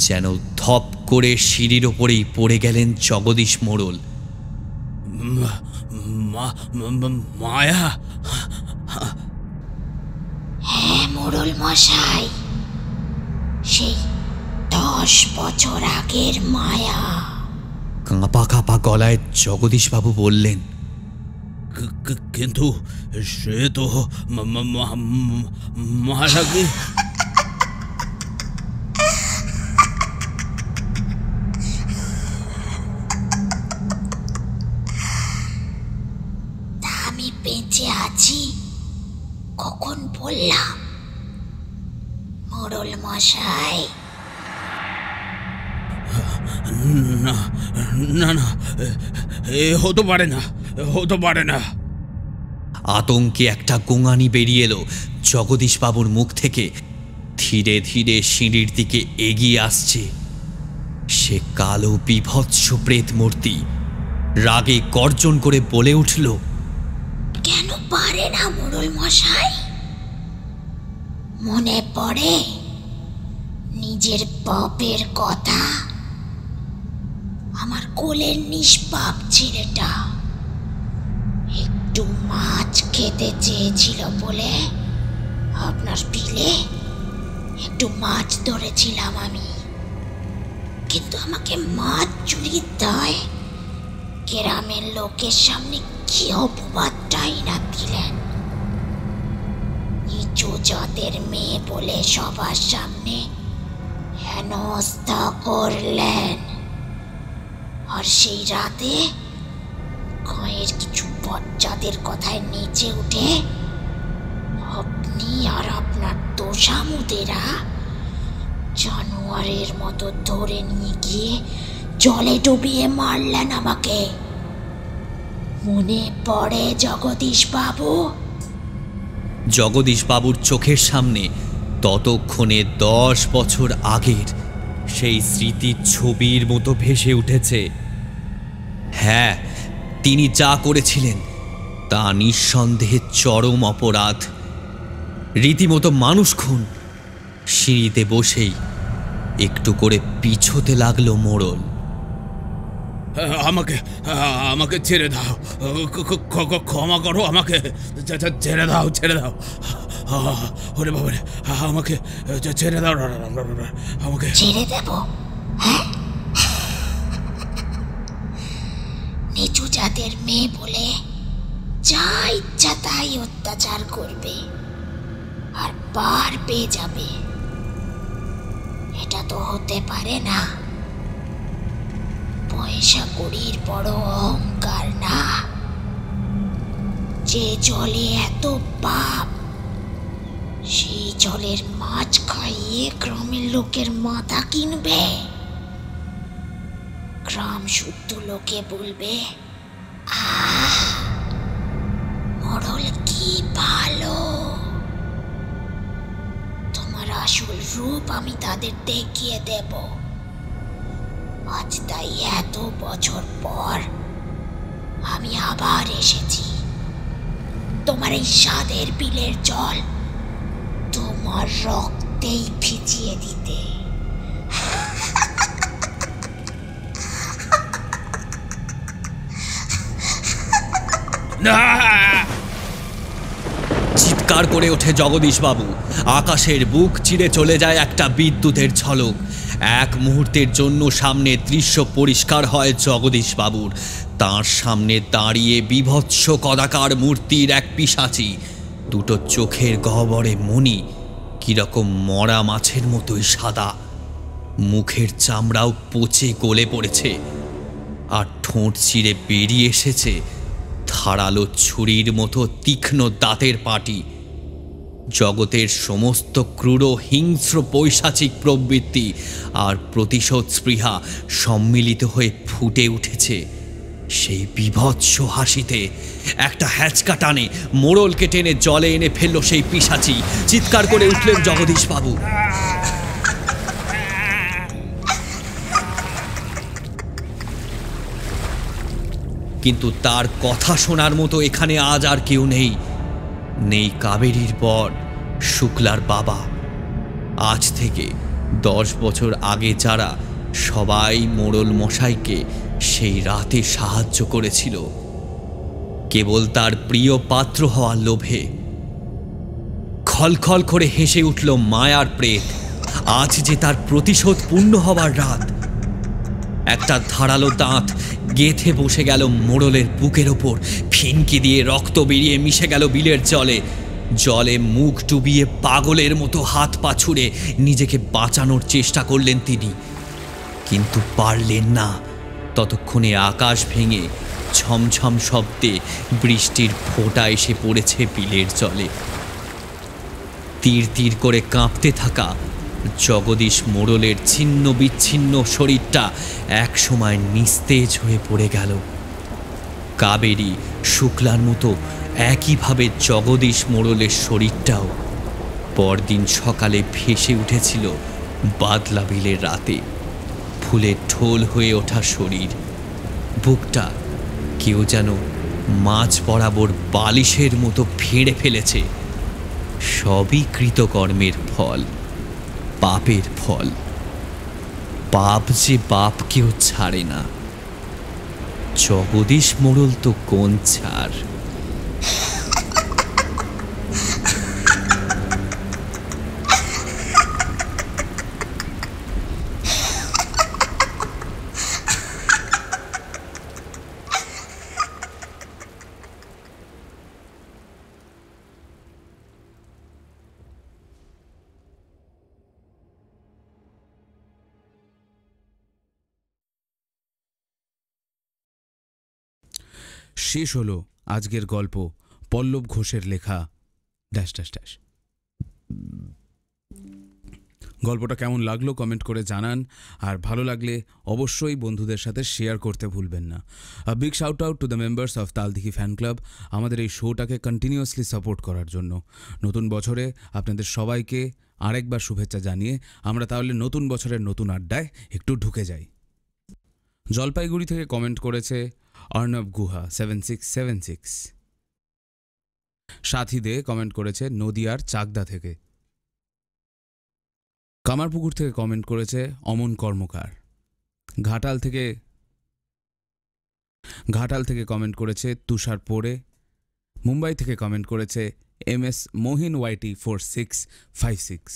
যেন ধপ করে সিঁড়ির ওপরেই পড়ে গেলেন জগদীশ মোড়ল মায়া হ্যাঁ মোড়ল মশাই সেই দশ বছর আগের মায়া কাঁপা কাঁপা গলায় জগদীশ বাবু বললেন কিন্তু সে তো মারা হতে পারে না হতে পারে না আতঙ্কে একটা গোঙানি বেরিয়ে এলো জগদীশবাবুর মুখ থেকে ধীরে ধীরে সিঁড়ির দিকে এগিয়ে আসছে সে কালো বিভৎস প্রেত মূর্তি রাগে গর্জন করে বলে উঠল কেন পারে না মোড়ল মশাই মনে পড়ে নিজের পাপের কথা আমার কোলের নিষ্পাপ ছেলেটা একটু মাছ খেতে চেয়েছিল বলে আপনার বিলে একটু মাছ ধরেছিলাম আমি কিন্তু আমাকে মাছ চুরি দেয় গ্রামের লোকের সামনে কি অপবাদটাই না দিলেন নিচু জাতের মেয়ে বলে সবার সামনে হেনস্থা করলেন আর সেই রাতে কয়ের কিছু বজ্জাদের কথায় নেচে উঠে আপনি আর আপনার তোষামুদেরা জানোয়ারের মতো ধরে নিয়ে গিয়ে জলে ডুবিয়ে মারলেন আমাকে মনে পড়ে জগদীশ বাবু জগদীশ বাবুর চোখের সামনে ততক্ষণে দশ বছর আগের সেই স্মৃতির ছবির মতো ভেসে উঠেছে হ্যাঁ তিনি যা করেছিলেন তা নিঃসন্দেহে চরম অপরাধ রীতিমতো মানুষ খুন সিঁড়িতে বসেই একটু করে পিছোতে লাগলো মোড়ল আমাকে আমাকে ছেড়ে দাও ক্ষমা করো আমাকে ছেড়ে দাও ছেড়ে দাও আমাকে ছেড়ে দাও আমাকে ছেড়ে দেবো হ্যাঁ তাদের মেয়ে বলে যা ইচ্ছা তাই অত্যাচার করবে আর পার পেয়ে যাবে এটা তো হতে পারে না পয়সা কড়ির বড় অহংকার না যে জলে এত পাপ সেই জলের মাছ খাইয়ে গ্রামের লোকের মাথা কিনবে গ্রাম শুদ্ধ লোকে বলবে আসল রূপ আমি তাদের দেখিয়ে দেব আজ তাই এত বছর পর আমি আবার এসেছি তোমার এই স্বাদের বিলের জল তোমার রক্তেই ভিজিয়ে দিতে চিৎকার করে ওঠে জগদীশবাবু আকাশের বুক চিরে চলে যায় একটা বিদ্যুতের ঝলক এক মুহূর্তের জন্য সামনে দৃশ্য পরিষ্কার হয় জগদীশবাবুর তার সামনে দাঁড়িয়ে বিভৎস কদাকার মূর্তির এক পিসাচি দুটো চোখের গহবরে মণি কীরকম মরা মাছের মতোই সাদা মুখের চামড়াও পচে গলে পড়েছে আর ঠোঁট চিরে বেরিয়ে এসেছে ধারালো ছুরির মতো তীক্ষ্ণ দাঁতের পাটি জগতের সমস্ত ক্রূর হিংস্র পৈশাচিক প্রবৃত্তি আর প্রতিশোধ স্পৃহা সম্মিলিত হয়ে ফুটে উঠেছে সেই বিভৎস হাসিতে একটা হ্যাচকা টানে মোড়লকে টেনে জলে এনে ফেললো সেই পিসাচি চিৎকার করে উঠলেন জগদীশবাবু কিন্তু তার কথা শোনার মতো এখানে আজ আর কেউ নেই নেই কাবেরীর পর শুক্লার বাবা আজ থেকে দশ বছর আগে যারা সবাই মোড়ল মশাইকে সেই রাতে সাহায্য করেছিল কেবল তার প্রিয় পাত্র হওয়ার লোভে খলখল করে হেসে উঠল মায়ার প্রেত আজ যে তার প্রতিশোধ পূর্ণ হবার রাত একটা ধারালো দাঁত গেথে বসে গেল মোড়লের বুকের ওপর ফিনকি দিয়ে রক্ত বেরিয়ে মিশে গেল বিলের জলে জলে মুখ ডুবিয়ে পাগলের মতো হাত পা ছুড়ে নিজেকে বাঁচানোর চেষ্টা করলেন তিনি কিন্তু পারলেন না ততক্ষণে আকাশ ভেঙে ছমছম শব্দে বৃষ্টির ফোঁটা এসে পড়েছে বিলের জলে তীর তীর করে কাঁপতে থাকা জগদীশ মোড়লের ছিন্ন বিচ্ছিন্ন শরীরটা একসময় নিস্তেজ হয়ে পড়ে গেল কাবেরী শুক্লার মতো একইভাবে জগদীশ মোড়লের শরীরটাও পরদিন সকালে ভেসে উঠেছিল বাদলা বিলের রাতে ফুলে ঢোল হয়ে ওঠা শরীর বুকটা কেউ যেন মাছ বরাবর বালিশের মতো ফেঁড়ে ফেলেছে সবই কৃতকর্মের ফল পাপের ফল পাপ যে বাপ কেউ ছাড়ে না জগদীশ মোড়ল তো কোন ছাড় শেষ হলো আজকের গল্প পল্লব ঘোষের লেখা ড্যাশ ড্যাশ ড্যাশ গল্পটা কেমন লাগলো কমেন্ট করে জানান আর ভালো লাগলে অবশ্যই বন্ধুদের সাথে শেয়ার করতে ভুলবেন না big shout out to the members of Taldighi fan club আমাদের এই শোটাকে কন্টিনিউয়াসলি সাপোর্ট করার জন্য নতুন বছরে আপনাদের সবাইকে আরেকবার শুভেচ্ছা জানিয়ে আমরা তাহলে নতুন বছরের নতুন আড্ডায় একটু ঢুকে যাই জলপাইগুড়ি থেকে কমেন্ট করেছে Arnab Guha seven six seven six সাথীদে কমেন্ট করেছে নদিয়ার চাকদা থেকে কামারপুকুর থেকে কমেন্ট করেছে অমন কর্মকার ঘাটাল থেকে ঘাটাল থেকে কমেন্ট করেছে তুষার পোড়ে মুম্বাই থেকে কমেন্ট করেছে M S Mohin YT four six five six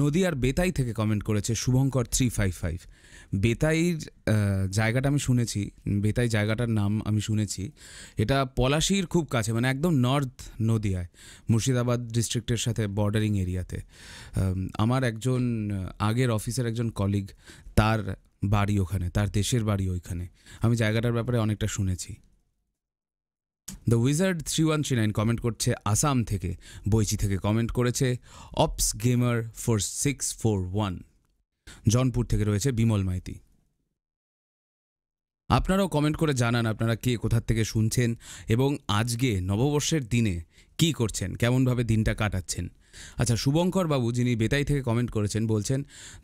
নদিয়ার বেতাই থেকে কমেন্ট করেছে শুভঙ্কর থ্রি ফাইভ ফাইভ বেতাইর জায়গাটা আমি শুনেছি বেতাই জায়গাটার নাম আমি শুনেছি এটা পলাশির খুব কাছে মানে একদম নর্থ নদিয়ায় মুর্শিদাবাদ ডিস্ট্রিক্টের সাথে বর্ডারিং এরিয়াতে আমার একজন আগের অফিসের একজন কলিগ তার বাড়ি ওখানে তার দেশের বাড়ি ওইখানে আমি জায়গাটার ব্যাপারে অনেকটা শুনেছি the wizard three one three nine comment করছে আসাম থেকে বইচি থেকে কমেন্ট করেছে oops gamer four six four one জনপুর থেকে রয়েছে বিমল মাইতি আপনারাও কমেন্ট করে জানান আপনারা কে কোথার থেকে শুনছেন এবং আজকে নববর্ষের দিনে কি করছেন কেমনভাবে দিনটা কাটাচ্ছেন আচ্ছা শুভঙ্কর বাবু যিনি বেতাই থেকে কমেন্ট করেছেন বলছেন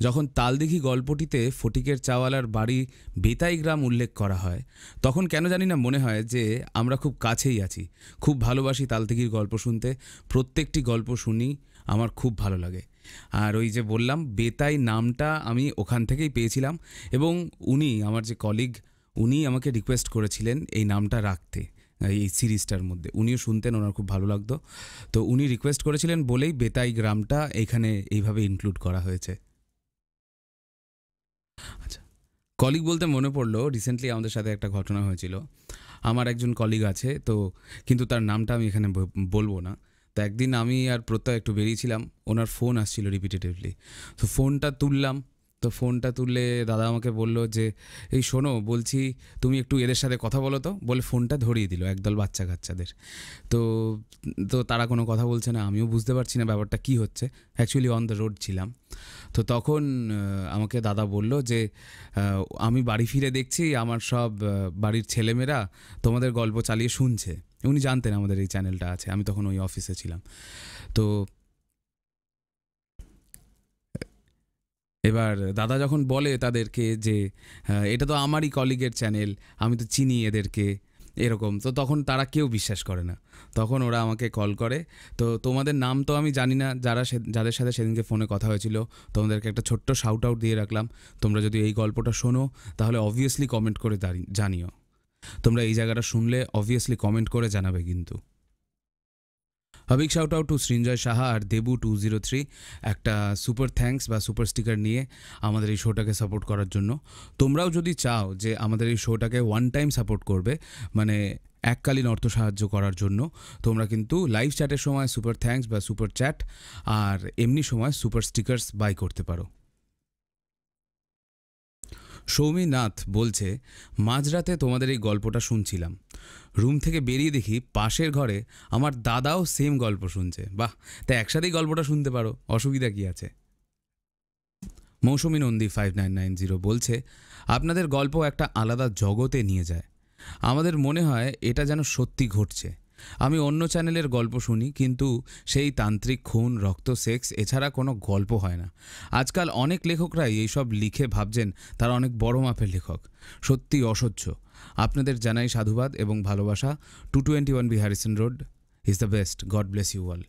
যখন তালদিঘি গল্পটিতে ফটিকের চাওয়ালার বাড়ি বেতাই গ্রাম উল্লেখ করা হয় তখন কেন জানি না মনে হয় যে আমরা খুব কাছেই আছি খুব ভালোবাসি তালদিঘির গল্প শুনতে প্রত্যেকটি গল্প শুনি আমার খুব ভালো লাগে আর ওই যে বললাম বেতাই নামটা আমি ওখান থেকেই পেয়েছিলাম এবং উনি আমার যে কলিগ উনি আমাকে রিকোয়েস্ট করেছিলেন এই নামটা রাখতে এই সিরিজটার মধ্যে উনিও শুনতেন ওনার খুব ভালো লাগতো তো উনি রিকোয়েস্ট করেছিলেন বলেই বেতাই গ্রামটা এখানে এইভাবে ইনক্লুড করা হয়েছে আচ্ছা কলিগ বলতে মনে পড়লো রিসেন্টলি আমাদের সাথে একটা ঘটনা হয়েছিল আমার একজন কলিগ আছে তো কিন্তু তার নামটা আমি এখানে বলবো না তো একদিন আমি আর প্রত্যয় একটু বেরিয়েছিলাম ওনার ফোন আসছিল রিপিটেটিভলি তো ফোনটা তুললাম তো ফোনটা তুললে দাদা আমাকে বলল যে এই শোনো বলছি তুমি একটু এদের সাথে কথা বলো তো বলে ফোনটা ধরিয়ে দিল একদল বাচ্চা কাচ্চাদের তো তো তারা কোনো কথা বলছে না আমিও বুঝতে পারছি না ব্যাপারটা কি হচ্ছে অ্যাকচুয়ালি অন দ্য রোড ছিলাম তো তখন আমাকে দাদা বলল যে আমি বাড়ি ফিরে দেখছি আমার সব বাড়ির ছেলেমেয়েরা তোমাদের গল্প চালিয়ে শুনছে উনি জানতেন আমাদের এই চ্যানেলটা আছে আমি তখন ওই অফিসে ছিলাম তো এবার দাদা যখন বলে তাদেরকে যে হ্যাঁ, এটা তো আমারই কলিগের চ্যানেল আমি তো চিনি এদেরকে এরকম তো তখন তারা কেউ বিশ্বাস করে না তখন ওরা আমাকে কল করে তো তোমাদের নাম তো আমি জানি না যারা যাদের সাথে সেদিনকে ফোনে কথা হয়েছিল তোমাদেরকে একটা ছোট্ট শাউট আউট দিয়ে রাখলাম তোমরা যদি এই গল্পটা শোনো তাহলে অবভিয়াসলি কমেন্ট করে জানিও তোমরা এই জায়গাটা শুনলে অবভিয়াসলি কমেন্ট করে জানাবে কিন্তু হাবিক shout out to Srinjoy Saha আর দেবু টু জিরো থ্রি একটা সুপার থ্যাঙ্কস বা সুপার স্টিকার নিয়ে আমাদের এই শোটাকে সাপোর্ট করার জন্য তোমরাও যদি চাও যে আমাদের এই শোটাকে ওয়ান টাইম সাপোর্ট করবে মানে এককালীন অর্থ সাহায্য করার জন্য তোমরা কিন্তু লাইভ চ্যাটের সময় সুপার থ্যাঙ্কস বা সুপার চ্যাট আর এমনি সময় সুপার স্টিকার্স বাই করতে পারো সৌমিনাথ বলছে মাঝরাতে তোমাদের এই গল্পটা শুনছিলাম রুম থেকে বেরিয়ে দেখি পাশের ঘরে আমার দাদাও সেম গল্প শুনছে বাহ তা একসাথেই গল্পটা শুনতে পারো অসুবিধা কি আছে Moushumi Nandi five nine nine zero বলছে আপনাদের গল্প একটা আলাদা জগতে নিয়ে যায় আমাদের মনে হয় এটা যেন সত্যি ঘটছে আমি অন্য চ্যানেলের গল্প শুনি কিন্তু সেই তান্ত্রিক খুন রক্ত সেক্স এছাড়া কোনো গল্প হয় না আজকাল অনেক লেখকরাই এইসব লিখে ভাবছেন তারা অনেক বড় মাপের লেখক সত্যি অসহ্য আপনাদের জানাই সাধুবাদ এবং ভালোবাসা two twenty one B Harrison Road is the best God bless you all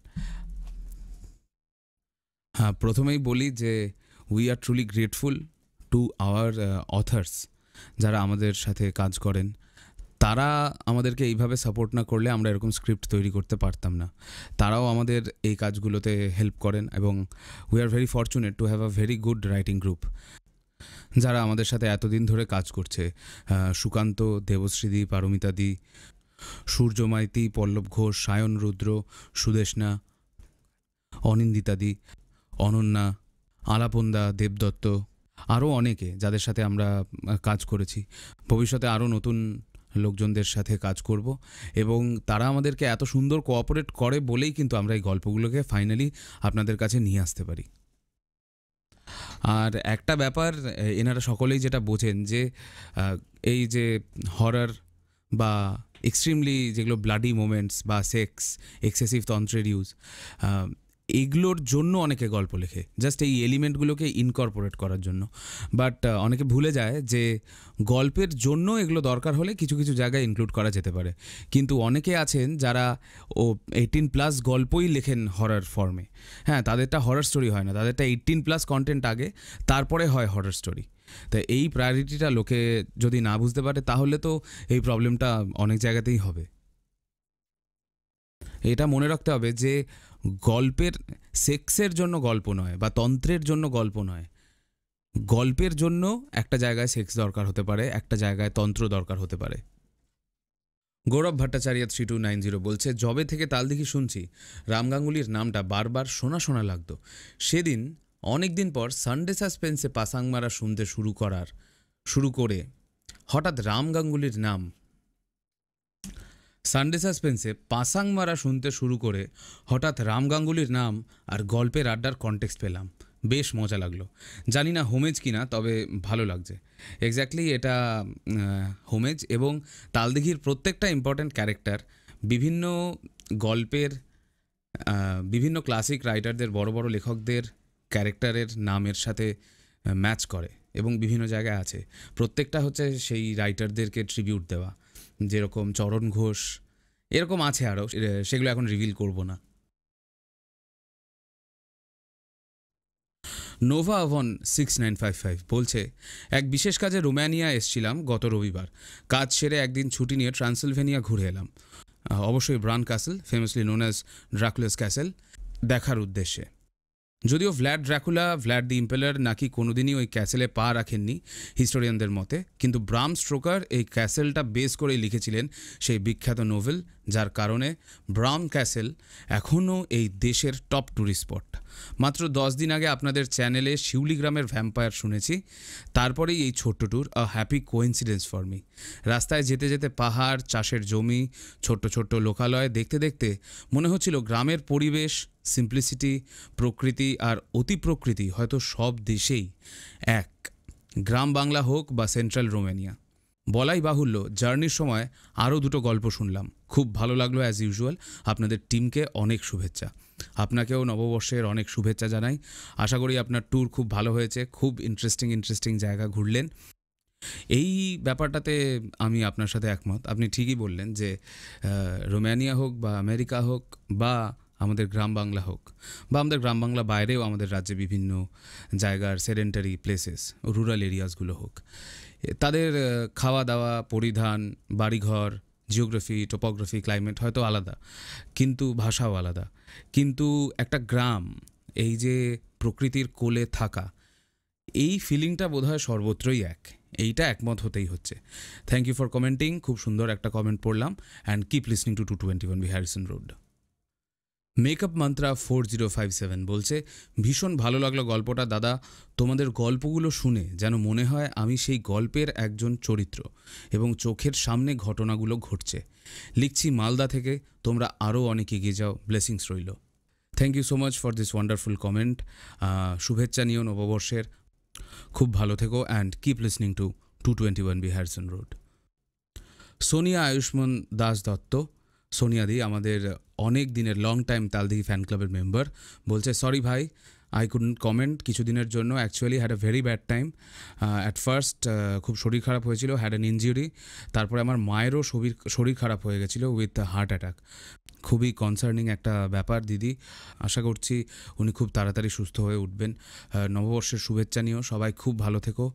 হ্যাঁ প্রথমেই বলি যে we are truly grateful to our authors যারা আমাদের সাথে কাজ করেন তারা আমাদেরকে এইভাবে সাপোর্ট না করলে আমরা এরকম স্ক্রিপ্ট তৈরি করতে পারতাম না তারাও আমাদের এই কাজগুলোতে হেল্প করেন এবং we are very fortunate to have a very good writing group যারা আমাদের সাথে এতদিন ধরে কাজ করছে সুকান্ত দেবশ্রীদি সূর্য সূর্যমাইতি পল্লব ঘোষ সায়ন রুদ্র সুদেশনা অনিন্দিতাদি অনন্যা আলাপন্দা দেবদত্ত আরও অনেকে যাদের সাথে আমরা কাজ করেছি ভবিষ্যতে আরও নতুন লোকজনদের সাথে কাজ করব এবং তারা আমাদেরকে এত সুন্দর কোঅপারেট করে বলেই কিন্তু আমরা এই গল্পগুলোকে ফাইনালি আপনাদের কাছে নিয়ে আসতে পারি আর একটা ব্যাপার এনারা সকলেই যেটা বোঝেন যে এই যে হরার বা এক্সট্রিমলি যেগুলো ব্লাডি মোমেন্টস বা সেক্স এক্সেসিভ তন্ত্রের ইউজ এগুলোর জন্য অনেকে গল্প লেখে জাস্ট এই এলিমেন্টগুলোকে ইনকর্পোরেট করার জন্য বাট অনেকে ভুলে যায় যে গল্পের জন্য এগুলো দরকার হলে কিছু কিছু জায়গায় ইনক্লুড করা যেতে পারে কিন্তু অনেকে আছেন যারা ও এইটিন প্লাস গল্পই লেখেন হরার ফর্মে হ্যাঁ তাদেরটা হরার স্টোরি হয় না তাদেরটা এইটিন প্লাস কন্টেন্ট আগে তারপরে হয় হরার স্টোরি তা এই প্রায়োরিটিটা লোকে যদি না বুঝতে পারে তাহলে তো এই প্রবলেমটা অনেক জায়গাতেই হবে এটা মনে রাখতে হবে যে গল্পের সেক্সের জন্য গল্প নয় বা তন্ত্রের জন্য গল্প নয় গল্পের জন্য একটা জায়গায় সেক্স দরকার হতে পারে একটা জায়গায় তন্ত্র দরকার হতে পারে Gourav Bhattacharya three two nine zero বলছে জবে থেকে তালদিঘি শুনছি রাম গাঙ্গুলির নামটা বারবার শোনা শোনা লাগতো সেদিন অনেক দিন পর সানডে সাসপেন্সে পাসাংমারা শুনতে শুরু করার শুরু করে হঠাৎ রাম গাঙ্গুলির নাম সানডে সাসপেন্সে পাসাং মারা শুনতে শুরু করে হঠাৎ রাম গাঙ্গুলির নাম আর গল্পের আড্ডার কন্টেক্সট পেলাম বেশ মজা লাগলো জানি না হোমেজ কি না তবে ভালো লাগছে এক্স্যাক্টলি এটা হোমেজ এবং তালদিঘির প্রত্যেকটা ইম্পর্ট্যান্ট ক্যারেক্টার বিভিন্ন গল্পের বিভিন্ন ক্লাসিক রাইটারদের বড় বড় লেখকদের ক্যারেক্টারের নামের সাথে ম্যাচ করে এবং বিভিন্ন জায়গায় আছে প্রত্যেকটা হচ্ছে সেই রাইটারদেরকে ট্রিবিউট দেওয়া যেরকম চরণ ঘোষ এরকম আছে আরও সেগুলো এখন রিভিল করব না Nova Oven six nine five five বলছে এক বিশেষ কাজে রোমানিয়া এসছিলাম গত রবিবার কাজ সেরে একদিন ছুটি নিয়ে ট্রান্সিলভেনিয়া ঘুরে এলাম অবশ্যই Bran Castle famously known as Dracula's castle দেখার উদ্দেশ্যে যদিও ভ্ল্যাড ড্র্যাকুলা ভ্ল্যাড দি ইম্পেলার নাকি কোনোদিনই ওই ক্যাসেলে পা রাখেননি হিস্টোরিয়ানদের মতে কিন্তু ব্রাম স্ট্রোকার এই ক্যাসেলটা বেস করেই লিখেছিলেন সেই বিখ্যাত নোভেল যার কারণে ব্রাম ক্যাসেল এখনও এই দেশের টপ ট্যুরিস্ট স্পট মাত্র দশ দিন আগে আপনাদের চ্যানেলে শিউলিগ্রামের ভ্যাম্পায়ার শুনেছি তারপরেই এই ছোট্ট tour a happy coincidence for me রাস্তায় যেতে যেতে পাহাড় চাষের জমি ছোট্ট ছোট্ট লোকালয় দেখতে দেখতে মনে হচ্ছিল গ্রামের পরিবেশ সিম্পলিসিটি প্রকৃতি আর অতি প্রকৃতি হয়তো সব দেশেই এক গ্রাম বাংলা হোক বা সেন্ট্রাল রোমেনিয়া বলাই বাহুল্য জার্নির সময় আরও দুটো গল্প শুনলাম খুব ভালো লাগলো অ্যাজ ইউজুয়াল আপনাদের টিমকে অনেক শুভেচ্ছা আপনাকেও নববর্ষের অনেক শুভেচ্ছা জানাই আশা করি আপনার ট্যুর খুব ভালো হয়েছে খুব ইন্টারেস্টিং ইন্টারেস্টিং জায়গা ঘুরলেন এই ব্যাপারটাতে আমি আপনার সাথে একমত আপনি ঠিকই বললেন যে রোমানিয়া হোক বা আমেরিকা হোক বা আমাদের গ্রাম বাংলা হোক বা আমাদের গ্রাম বাংলা বাইরেও আমাদের রাজ্যে বিভিন্ন জায়গার সেডেন্টারি প্লেসেস রুরাল এরিয়াসগুলো হোক তাদের খাওয়া দাওয়া পরিধান বাড়িঘর জিওগ্রাফি টোপোগ্রাফি ক্লাইমেট হয়তো আলাদা কিন্তু ভাষাও আলাদা কিন্তু একটা গ্রাম এই যে প্রকৃতির কোলে থাকা এই ফিলিংটা বোধহয় সর্বত্রই এক এইটা একমত হতেই হচ্ছে থ্যাংক ইউ ফর কমেন্টিং খুব সুন্দর একটা কমেন্ট পড়লাম and keep listening to two twenty one B Harrison Road makeup mantra four zero five seven বলছে ভীষণ ভালো লাগলো গল্পটা দাদা তোমাদের গল্পগুলো শুনে যেন মনে হয় আমি সেই গল্পের একজন চরিত্র এবং চোখের সামনে ঘটনাগুলো ঘটছে লিখছি মালদা থেকে তোমরা আরও অনেক এগিয়ে যাও ব্লেসিংস রইল thank you so much for this wonderful comment শুভেচ্ছা নিও নববর্ষের খুব ভালো থেকো and keep listening to two twenty one B Harrison Road Sonia Ayushman Das Dutta Sonia দি আমাদের অনেক দিনের লং টাইম তালদিঘি ফ্যান ক্লাবের মেম্বার বলছে সরি ভাই আই কুড কমেন্ট কিছুদিনের জন্য actually had a very bad time at first খুব শরীর খারাপ হয়েছিল হ্যাড অ্যান ইঞ্জুরি তারপরে আমার মায়েরও শরীর শরীর খারাপ হয়ে গেছিলো উইথ হার্ট অ্যাটাক খুবই কনসার্নিং একটা ব্যাপার দিদি আশা করছি উনি খুব তাড়াতাড়ি সুস্থ হয়ে উঠবেন uh, নববর্ষের শুভেচ্ছা নিও সবাই খুব ভালো থেকো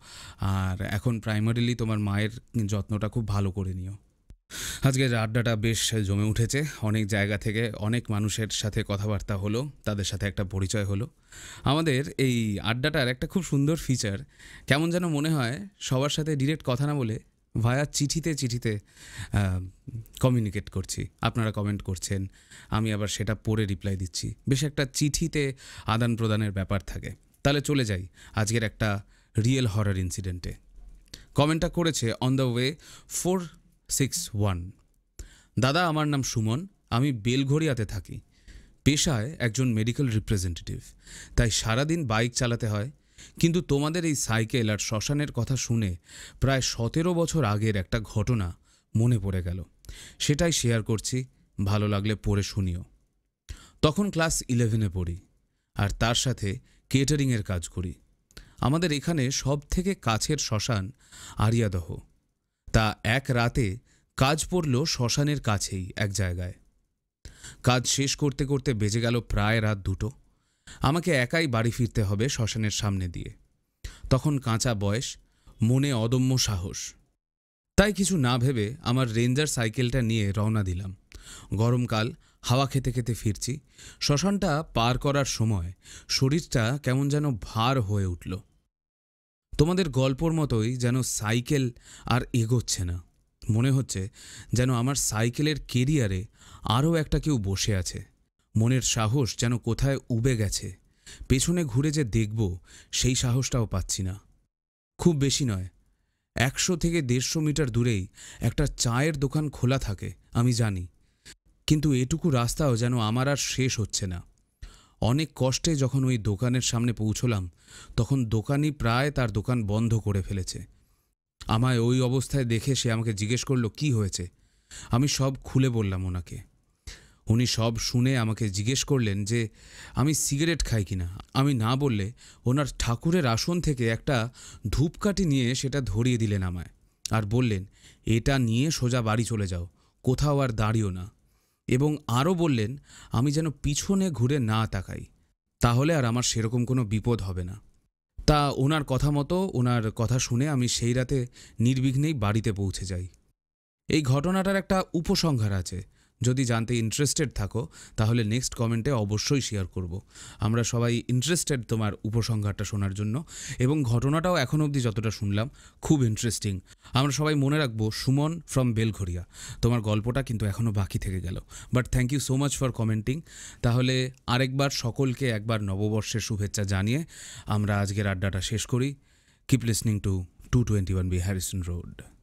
আর এখন প্রাইমারিলি তোমার মায়ের যত্নটা খুব ভালো করে নিও আজকের আড্ডাটা বেশ জমে উঠেছে অনেক জায়গা থেকে অনেক মানুষের সাথে কথাবার্তা হলো তাদের সাথে একটা পরিচয় হলো আমাদের এই আড্ডাটার একটা খুব সুন্দর ফিচার কেমন যেন মনে হয় সবার সাথে ডিরেক্ট কথা না বলে ভায়া চিঠিতে চিঠিতে কমিউনিকেট করছি আপনারা কমেন্ট করছেন আমি আবার সেটা পড়ে রিপ্লাই দিচ্ছি বেশ একটা চিঠিতে আদান প্রদানের ব্যাপার থাকে তাহলে চলে যাই আজকের একটা রিয়েল হরার ইনসিডেন্টে কমেন্টটা করেছে on the way four six one দাদা আমার নাম সুমন আমি বেলঘড়িয়াতে থাকি পেশায় একজন মেডিকেল রিপ্রেজেন্টেটিভ তাই সারাদিন বাইক চালাতে হয় কিন্তু তোমাদের এই সাইকেল আর শ্মশানের কথা শুনে প্রায় সতেরো বছর আগের একটা ঘটনা মনে পড়ে গেল সেটাই শেয়ার করছি ভালো লাগলে পড়ে শুনিও তখন ক্লাস ইলেভেনে পড়ি আর তার সাথে কেটারিংয়ের কাজ করি আমাদের এখানে সব থেকে কাছের শ্মশান আরিয়াদহ তা এক রাতে কাজ পড়ল শ্মশানের কাছেই এক জায়গায় কাজ শেষ করতে করতে বেজে গেল প্রায় রাত দুটো আমাকে একাই বাড়ি ফিরতে হবে শ্মশানের সামনে দিয়ে তখন কাঁচা বয়স মনে অদম্য সাহস তাই কিছু না ভেবে আমার রেঞ্জার সাইকেলটা নিয়ে রওনা দিলাম গরমকাল হাওয়া খেতে খেতে ফিরছি শ্মশানটা পার করার সময় শরীরটা কেমন যেন ভার হয়ে উঠল তোমাদের গল্পর মতোই যেন সাইকেল আর এগোচ্ছে না মনে হচ্ছে যেন আমার সাইকেলের কেরিয়ারে আরও একটা কেউ বসে আছে মনের সাহস যেন কোথায় উবে গেছে পেছনে ঘুরে যে দেখব সেই সাহসটাও পাচ্ছি না খুব বেশি নয় একশো থেকে দেড়শো মিটার দূরেই একটা চায়ের দোকান খোলা থাকে আমি জানি কিন্তু এটুকু রাস্তাও যেন আমার আর শেষ হচ্ছে না অনেক কষ্টে যখন ওই দোকানের সামনে পৌঁছলাম তখন দোকানি প্রায় তার দোকান বন্ধ করে ফেলেছে আমায় ওই অবস্থায় দেখে সে আমাকে জিজ্ঞেস করলো কি হয়েছে আমি সব খুলে বললাম ওনাকে উনি সব শুনে আমাকে জিজ্ঞেস করলেন যে আমি সিগারেট খাই কিনা আমি না বললে ওনার ঠাকুরের আসন থেকে একটা ধূপকাঠি নিয়ে সেটা ধরিয়ে দিলেন আমায় আর বললেন এটা নিয়ে সোজা বাড়ি চলে যাও কোথাও আর দাঁড়িও না এবং আরও বললেন আমি যেন পিছনে ঘুরে না তাকাই তাহলে আর আমার সেরকম কোনো বিপদ হবে না তা ওনার কথা মতো ওনার কথা শুনে আমি সেই রাতে নির্বিঘ্নেই বাড়িতে পৌঁছে যাই এই ঘটনাটার একটা উপসংহার আছে যদি জানতে ইন্টারেস্টেড থাকো তাহলে নেক্সট কমেন্টে অবশ্যই শেয়ার করব আমরা সবাই ইন্টারেস্টেড তোমার উপসংহারটা শোনার জন্য এবং ঘটনাটাও এখন অবধি যতটা শুনলাম খুব ইন্টারেস্টিং আমরা সবাই মনে রাখবো সুমন ফ্রম বেলঘরিয়া তোমার গল্পটা কিন্তু এখনও বাকি থেকে গেল but thank you so much for commenting তাহলে আরেকবার সকলকে একবার নববর্ষের শুভেচ্ছা জানিয়ে আমরা আজকের আড্ডাটা শেষ করি keep listening to two twenty one B Harrison road